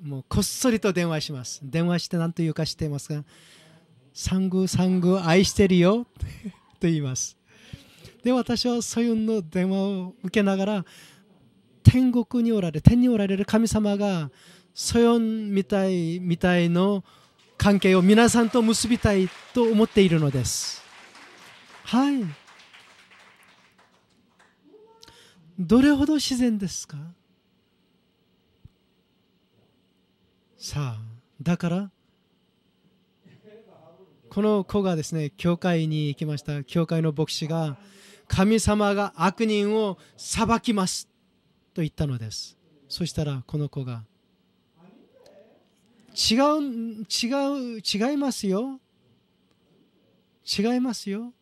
もうこっそりと電話します電話して何と言うか知っていますか産後産後愛してるよ *laughs* と言いますで私はソうンの電話を受けながら天国におられ天におられる神様がソヨンみたいみたいの関係を皆さんと結びたいと思っているのです。はいどれほど自然ですかさあだからこの子がですね教会に行きました教会の牧師が神様が悪人を裁きますと言ったのですそしたらこの子が違う違う違いますよ違いますよ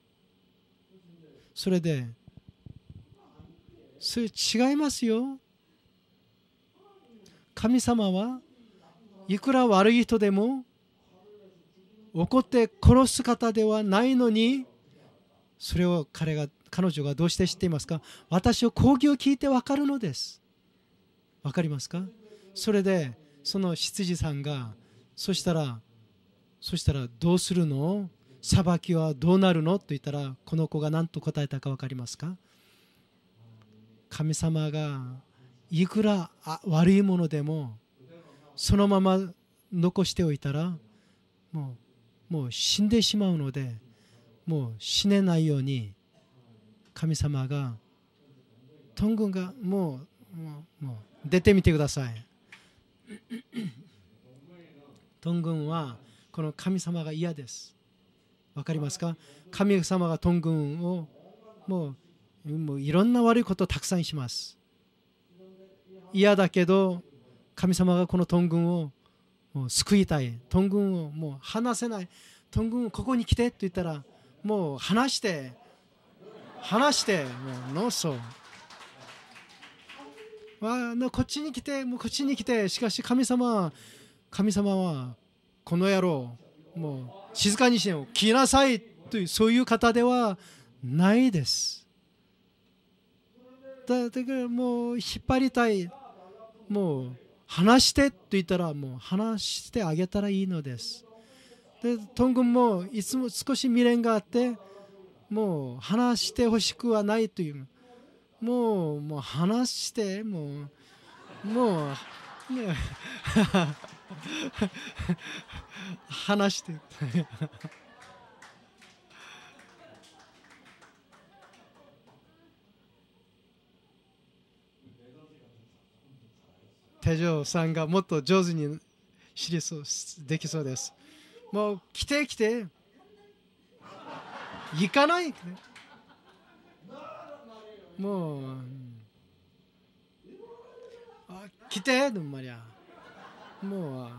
それでそれ違いますよ神様はいくら悪い人でも怒って殺す方ではないのにそれを彼が彼女がどうして知っていますか私を講義を聞いてわかるのですわかりますかそれでその執事さんがそしたらそしたらどうするの裁きはどうなるのと言ったらこの子が何と答えたか分かりますか神様がいくら悪いものでもそのまま残しておいたらもうもう死んでしまうのでもう死ねないように神様がトングがもうもうもう出てみてください *clears throat* トングはこの神様が嫌ですわかりますか神様がトングをもうもういろんな悪いことをたくさんします嫌だけど神様がこのトン軍を救いたいトン軍をもう離せないトン軍をここに来てと言ったらもう離して離してもうノーソーこっちに来てもうこっちに来てしかし神様神様はこの野郎もう静かにしてよ来なさいというそういう方ではないですだからもう引っ張りたいもう話してと言ったらもう話してあげたらいいのですでトングもいつも少し未練があってもう話してほしくはないというもうもう話してもうもう、*laughs* 話して手錠さんがもっと上手に知りそうできそうです。もう来て来て。行かない。もう。あ来てでもマリア。もう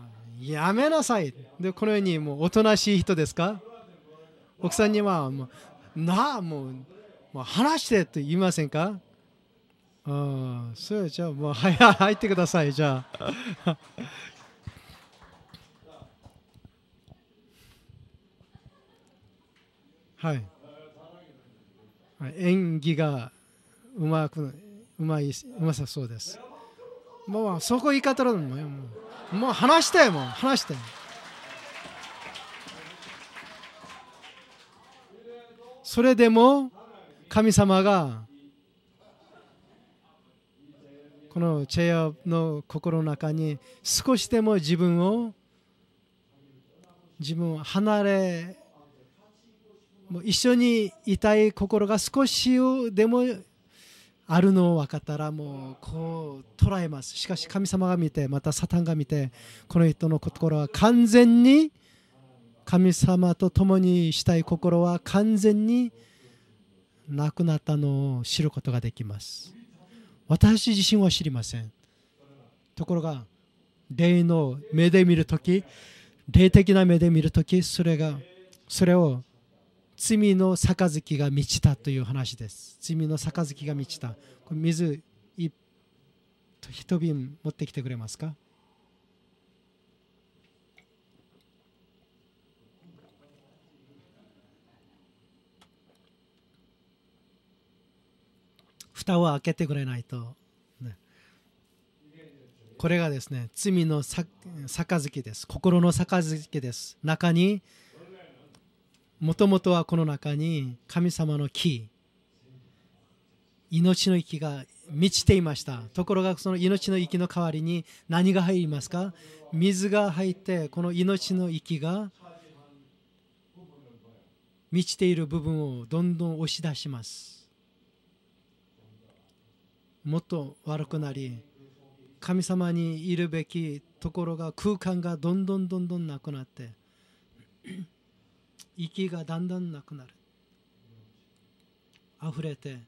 やめなさい。でこのようにもうおとなしい人ですか奥さんにはもうなあもうもう話してと言いませんかああ、そうじゃあもうはい入ってくださいじゃあ *laughs* はい、演技がうまくうまいうまさそうですもうそこ言い方なのもうもう話してよもう話してそれでも神様がこのチェアの心の中に少しでも自分を自分を離れもう一緒にいたい心が少しでもあるのを分かったらもうこう捉えますしかし神様が見てまたサタンが見てこの人の心は完全に神様と共にしたい心は完全になくなったのを知ることができます。私自身は知りませんところが霊の目で見るとき霊的な目で見るときそれがそれを罪の杯が満ちたという話です罪の杯が満ちたこれ水一瓶持ってきてくれますか蓋を開けてくれないと、ね、これがですね罪の杯です心の杯です中にもともとはこの中に神様の木命の息が満ちていましたところがその命の息の代わりに何が入りますか水が入ってこの命の息が満ちている部分をどんどん押し出しますもっと悪くなり神様にいるべきところが空間がどんどんどんどんなくなって *clears throat* 息がだんだんなくなる溢れて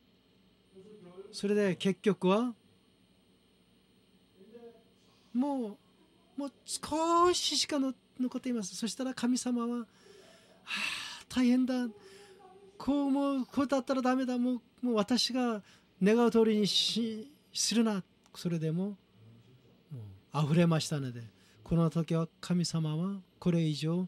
それで結局はもうもう少ししか残っていますそしたら神様は、はあ、大変だこう思うこうだったらダメだもうもう私が願う通りにしするなそれでももう溢れましたのでこの時は神様はこれ以上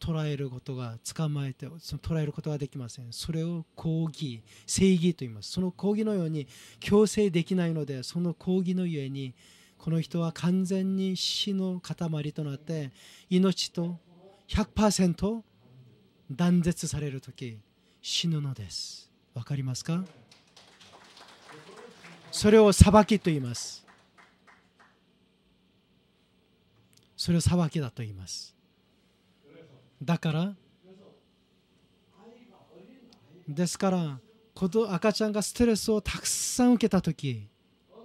捉えることが捕まえてその捉えることができませんそれを抗議正義と言いますその抗議のように強制できないのでその抗議のゆえにこの人は完全に死の塊となって命と100%断絶される時死ぬのですわかりますかそれを裁きと言いますそれを裁きだと言いますだからですから赤ちゃんがストレスをたくさん受けた時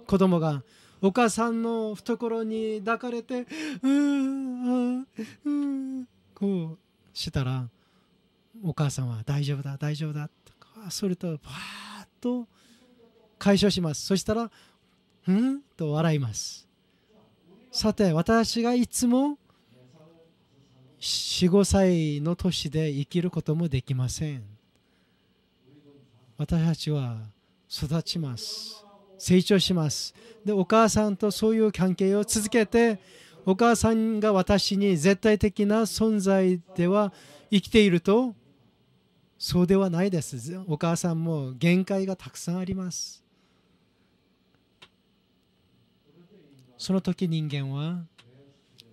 子供がお母さんの懐に抱かれて「うんうんこうしたらお母さんは「大丈夫だ大丈夫だ」とかそれとバーッと解消しますそしたらうんと笑いますさて私がいつも45歳の年で生きることもできません私たちは育ちます成長しますでお母さんとそういう関係を続けてお母さんが私に絶対的な存在では生きているとそうではないですお母さんも限界がたくさんありますその時人間は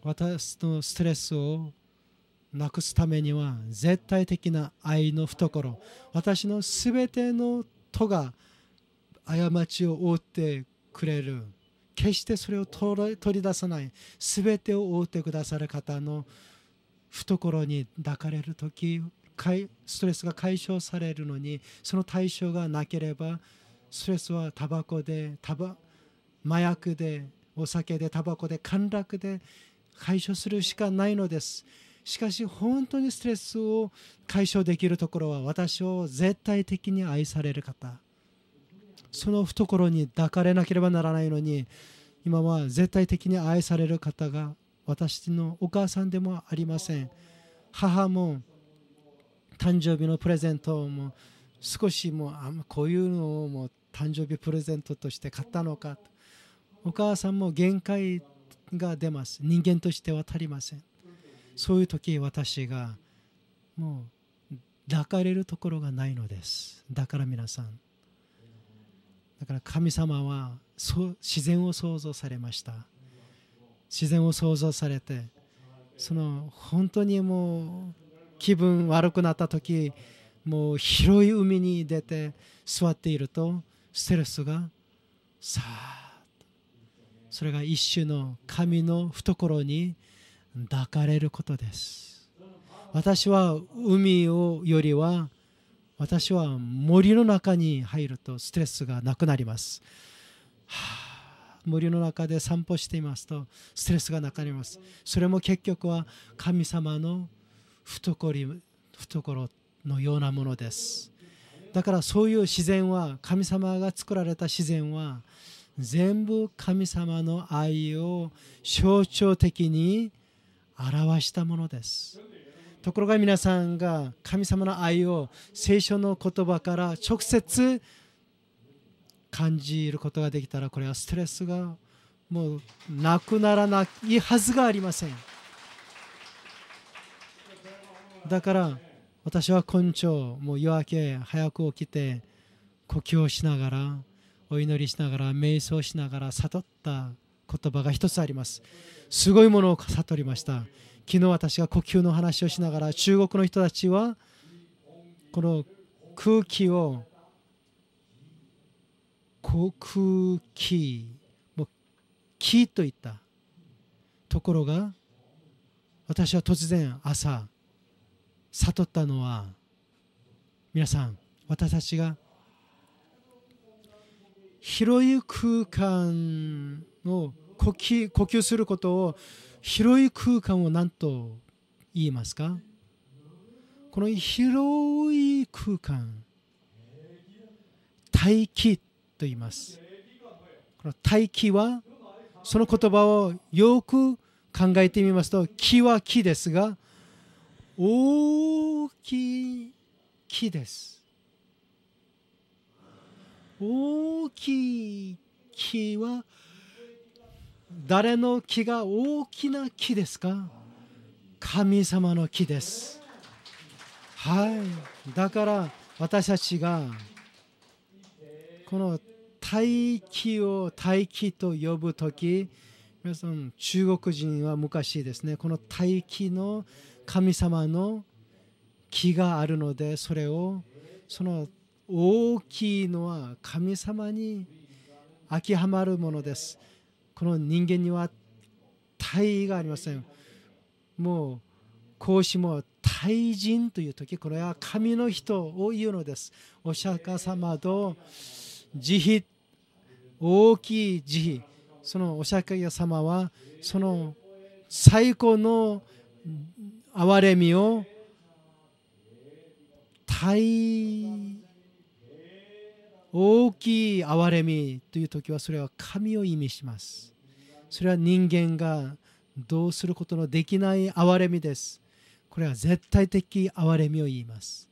私のストレスをなくすためには絶対的な愛の懐私の全ての都が過ちを覆ってくれる決してそれを取り出さない全てを覆ってくださる方の懐に抱かれる時ストレスが解消されるのにその対象がなければストレスはタバコでタバ麻薬でお酒でタバコで陥落で解消するしかないのですしかし本当にストレスを解消できるところは私を絶対的に愛される方その懐に抱かれなければならないのに今は絶対的に愛される方が私のお母さんでもありません母も誕生日のプレゼントも少しもうこういうのをもう誕生日プレゼントとして買ったのかお母さんも限界が出ます人間としては足りませんそういう時私がもう抱かれるところがないのですだから皆さんだから神様は自然を創造されました自然を創造されてその本当にもう気分悪くなった時もう広い海に出て座っているとストレスがさあそれが一種の神の懐に抱かれることです私は海をよりは私は森の中に入るとストレスがなくなります、はあ、森の中で散歩していますとストレスがなくなりますそれも結局は神様の懐懐のようなものですだからそういう自然は神様が作られた自然は全部神様の愛を象徴的に表したものですところが皆さんが神様の愛を聖書の言葉から直接感じることができたらこれはストレスがもうなくならないはずがありませんだから私は今朝もう夜明け早く起きて呼吸をしながらお祈りしながら瞑想しながら悟った言葉が一つありますすごいものを悟りました昨日私が呼吸の話をしながら中国の人たちはこの空気を空気もう木といったところが私は突然朝悟ったのは皆さん私たちが広い空間を呼吸呼吸することを広い空間を何と言いますかこの広い空間大気と言いますこの大気はその言葉をよく考えてみますと木は木ですが大きい木です大きい木は誰の木が大きな木ですか神様の木です。はい。だから私たちがこの大気を大気と呼ぶ時皆さん中国人は昔ですねこの大気の神様の木があるのでそれをその大きいのは神様に飽きはまるものですこの人間には大義がありませんもう孔子も大人という時これは神の人を言うのですお釈迦様と慈悲大きい慈悲そのお釈迦様はその最高の憐れみを大大きい憐れみという時はそれは神を意味しますそれは人間がどうすることのできない憐れみですこれは絶対的憐れみを言います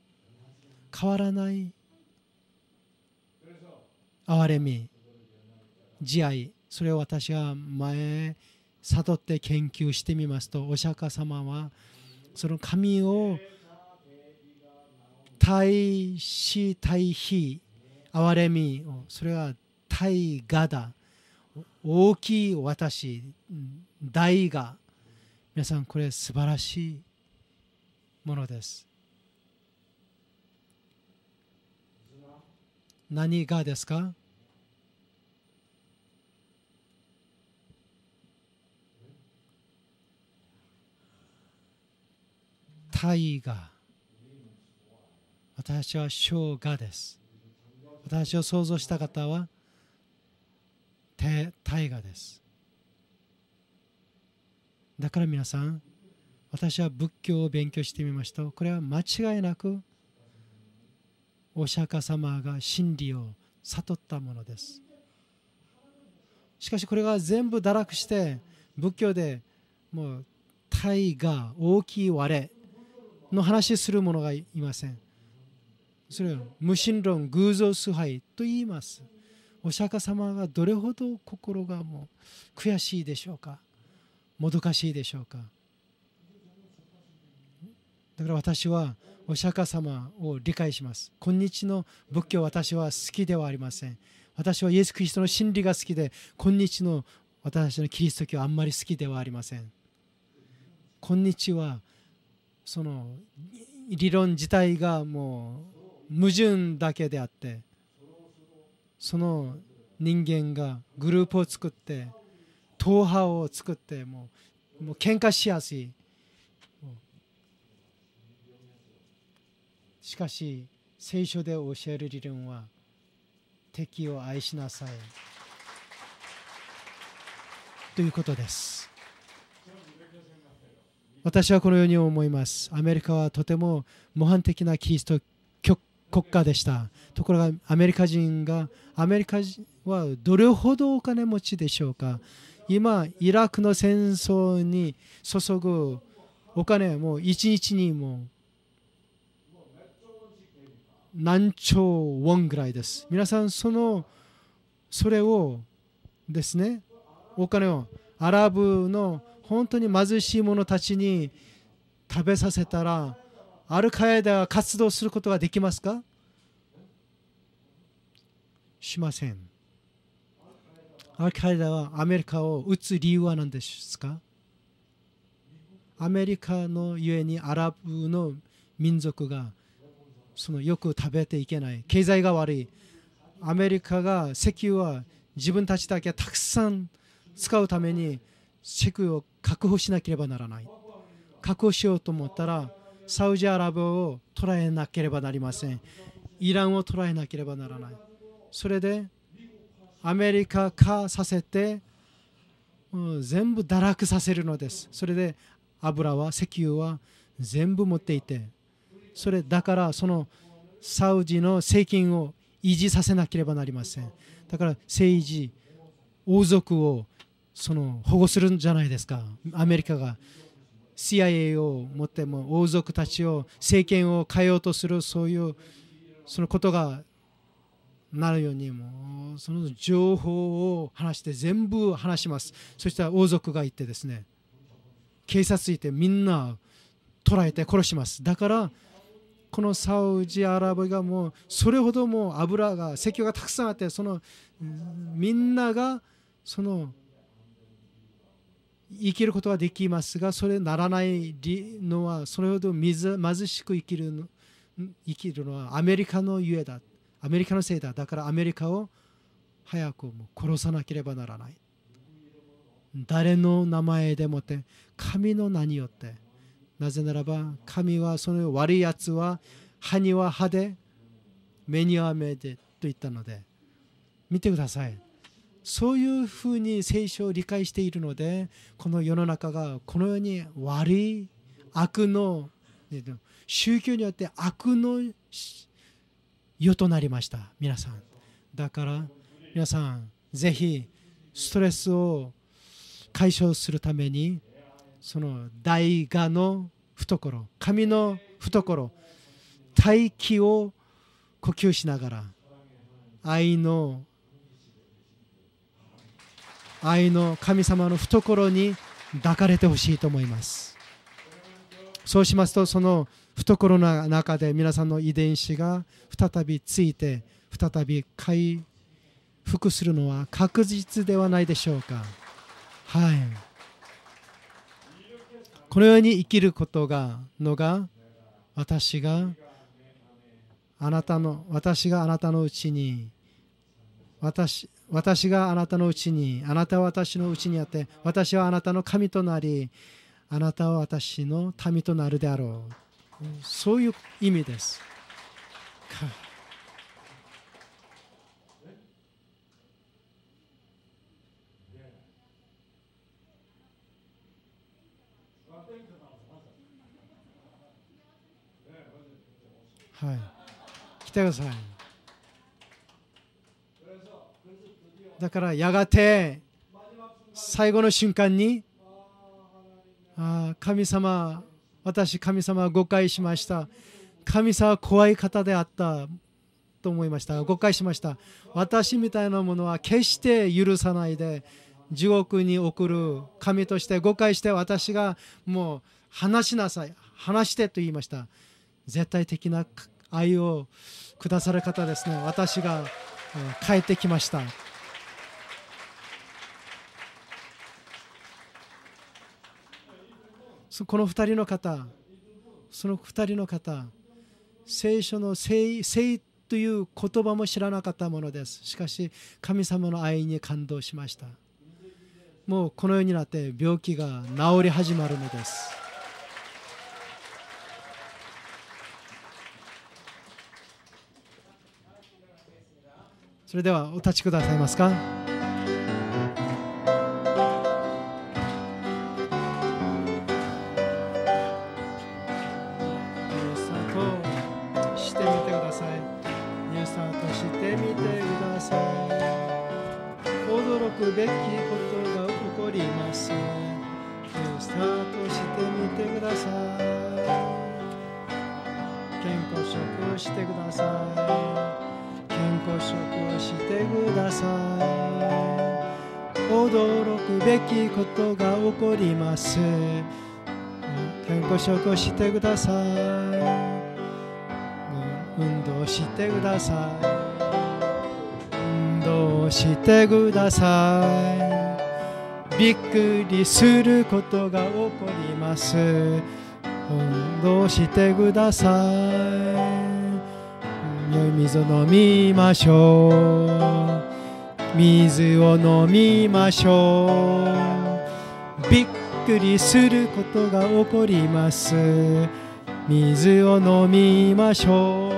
変わらない憐れみ慈愛それを私は前悟って研究してみますとお釈迦様はその神を対死対非憐れみそれは大我だ大きい私大我皆さんこれ素晴らしいものです何がですか大我私は小涯です私を想像した方は手大河ですだから皆さん私は仏教を勉強してみましたこれは間違いなくお釈迦様が真理を悟ったものですしかしこれが全部堕落して仏教でもう大河大きい割れの話する者がいませんそれは無神論偶像崇拝と言いますお釈迦様がどれほど心がもう悔しいでしょうかもどかしいでしょうかだから私はお釈迦様を理解します今日の仏教私は好きではありません私はイエス・クリストの真理が好きで今日の私のキリスト教はあんまり好きではありません今日はその理論自体がもう矛盾だけであってその人間がグループを作って党派を作ってもうもう喧嘩しやすいしかし聖書で教える理論は敵を愛しなさいということです私はこのように思いますアメリカはとても模範的なキリスト国家でしたところがアメリカ人がアメリカ人はどれほどお金持ちでしょうか今イラクの戦争に注ぐお金も一日にも何兆ウォンぐらいです皆さんそのそれをですねお金をアラブの本当に貧しい者たちに食べさせたらアルカエダが活動することができますかしません。アルカエダはアメリカを撃つ理由は何ですかアメリカのゆえにアラブの民族がそのよく食べていけない経済が悪いアメリカが石油は自分たちだけたくさん使うために石油を確保しなければならない確保しようと思ったらサウジアラブを捉えなければなりませんイランを捉えなければならないそれでアメリカ化させて全部堕落させるのですそれで油は石油は全部持っていてそれだからそのサウジの政権を維持させなければなりませんだから政治王族をその保護するんじゃないですかアメリカが CIA を持っても王族たちを政権を変えようとするそういうそのことがなるようにもその情報を話して全部話しますそしたら王族が行ってですね警察いてみんな捕らえて殺しますだからこのサウジアラビアがもうそれほどもう油が石油がたくさんあってそのみんながその生きることはできますがそれならないのはそれほど貧しく生きるの生きるのはアメリカのゆえだアメリカのせいだだからアメリカを早くも殺さなければならない誰の名前でもって神の名によってなぜならば神はその悪いやつは歯には歯で目には目でと言ったので見てくださいそういうふうに聖書を理解しているのでこの世の中がこのように悪い悪の宗教によって悪の世となりました皆さんだから皆さんぜひストレスを解消するためにその大我の懐神の懐大気を呼吸しながら愛の愛の神様の懐に抱かれてほしいと思いますそうしますとその懐の中で皆さんの遺伝子が再びついて再び回復するのは確実ではないでしょうかはいこのように生きることがのが私があなたの私があなたのうちに私私があなたのうちにあなたは私のうちにあって私はあなたの神となりあなたは私の民となるであろうそういう意味ですはい来てくださいだからやがて最後の瞬間にあ神様私神様は誤解しました神様は怖い方であったと思いました誤解しました私みたいなものは決して許さないで地獄に送る神として誤解して私がもう話しなさい話してと言いました絶対的な愛をくださる方ですね私が帰ってきましたこの2人の方その2人の方聖書の聖聖という言葉も知らなかったものですしかし神様の愛に感動しましたもうこのようになって病気が治り始まるのですそれではお立ちくださいますか少し起こしてください運動してください運動してくださいびっくりすることが起こります運動してください良い水を飲みましょう水を飲みましょうびっくりくりすることが起こります水を飲みましょ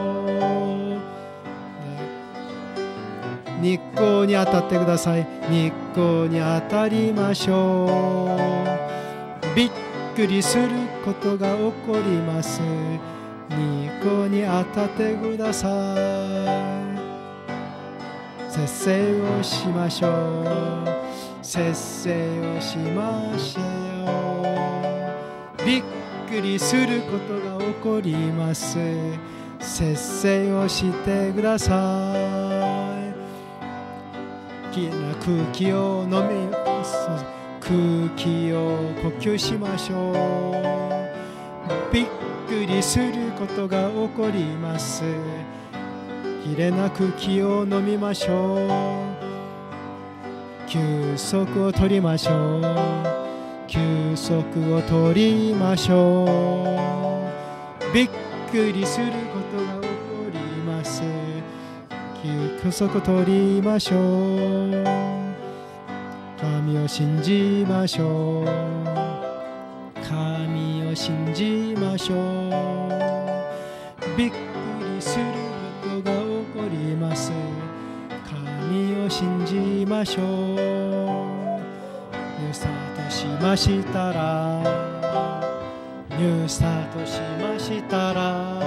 う日光に当たってください日光に当たりましょうびっくりすることが起こります日光に当たってください節制をしましょう節制をしましょうびっくりすることが起こります節制をしてくださいきれいな空気を飲みます空気を呼吸しましょうびっくりすることが起こりますきれいな空気を飲みましょう休息をとりましょう休息をとりましょうびっくりすることが起こります休息をとりましょう神を信じましょう神を信じましょうびっくりすることが起こります神を信じましょうュースタートしましたらニュースタートしましたら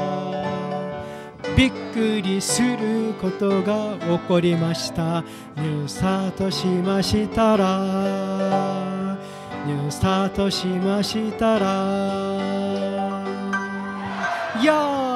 びっくりすることが起こりましたニュースタートしましたらニュースタートしましたらあ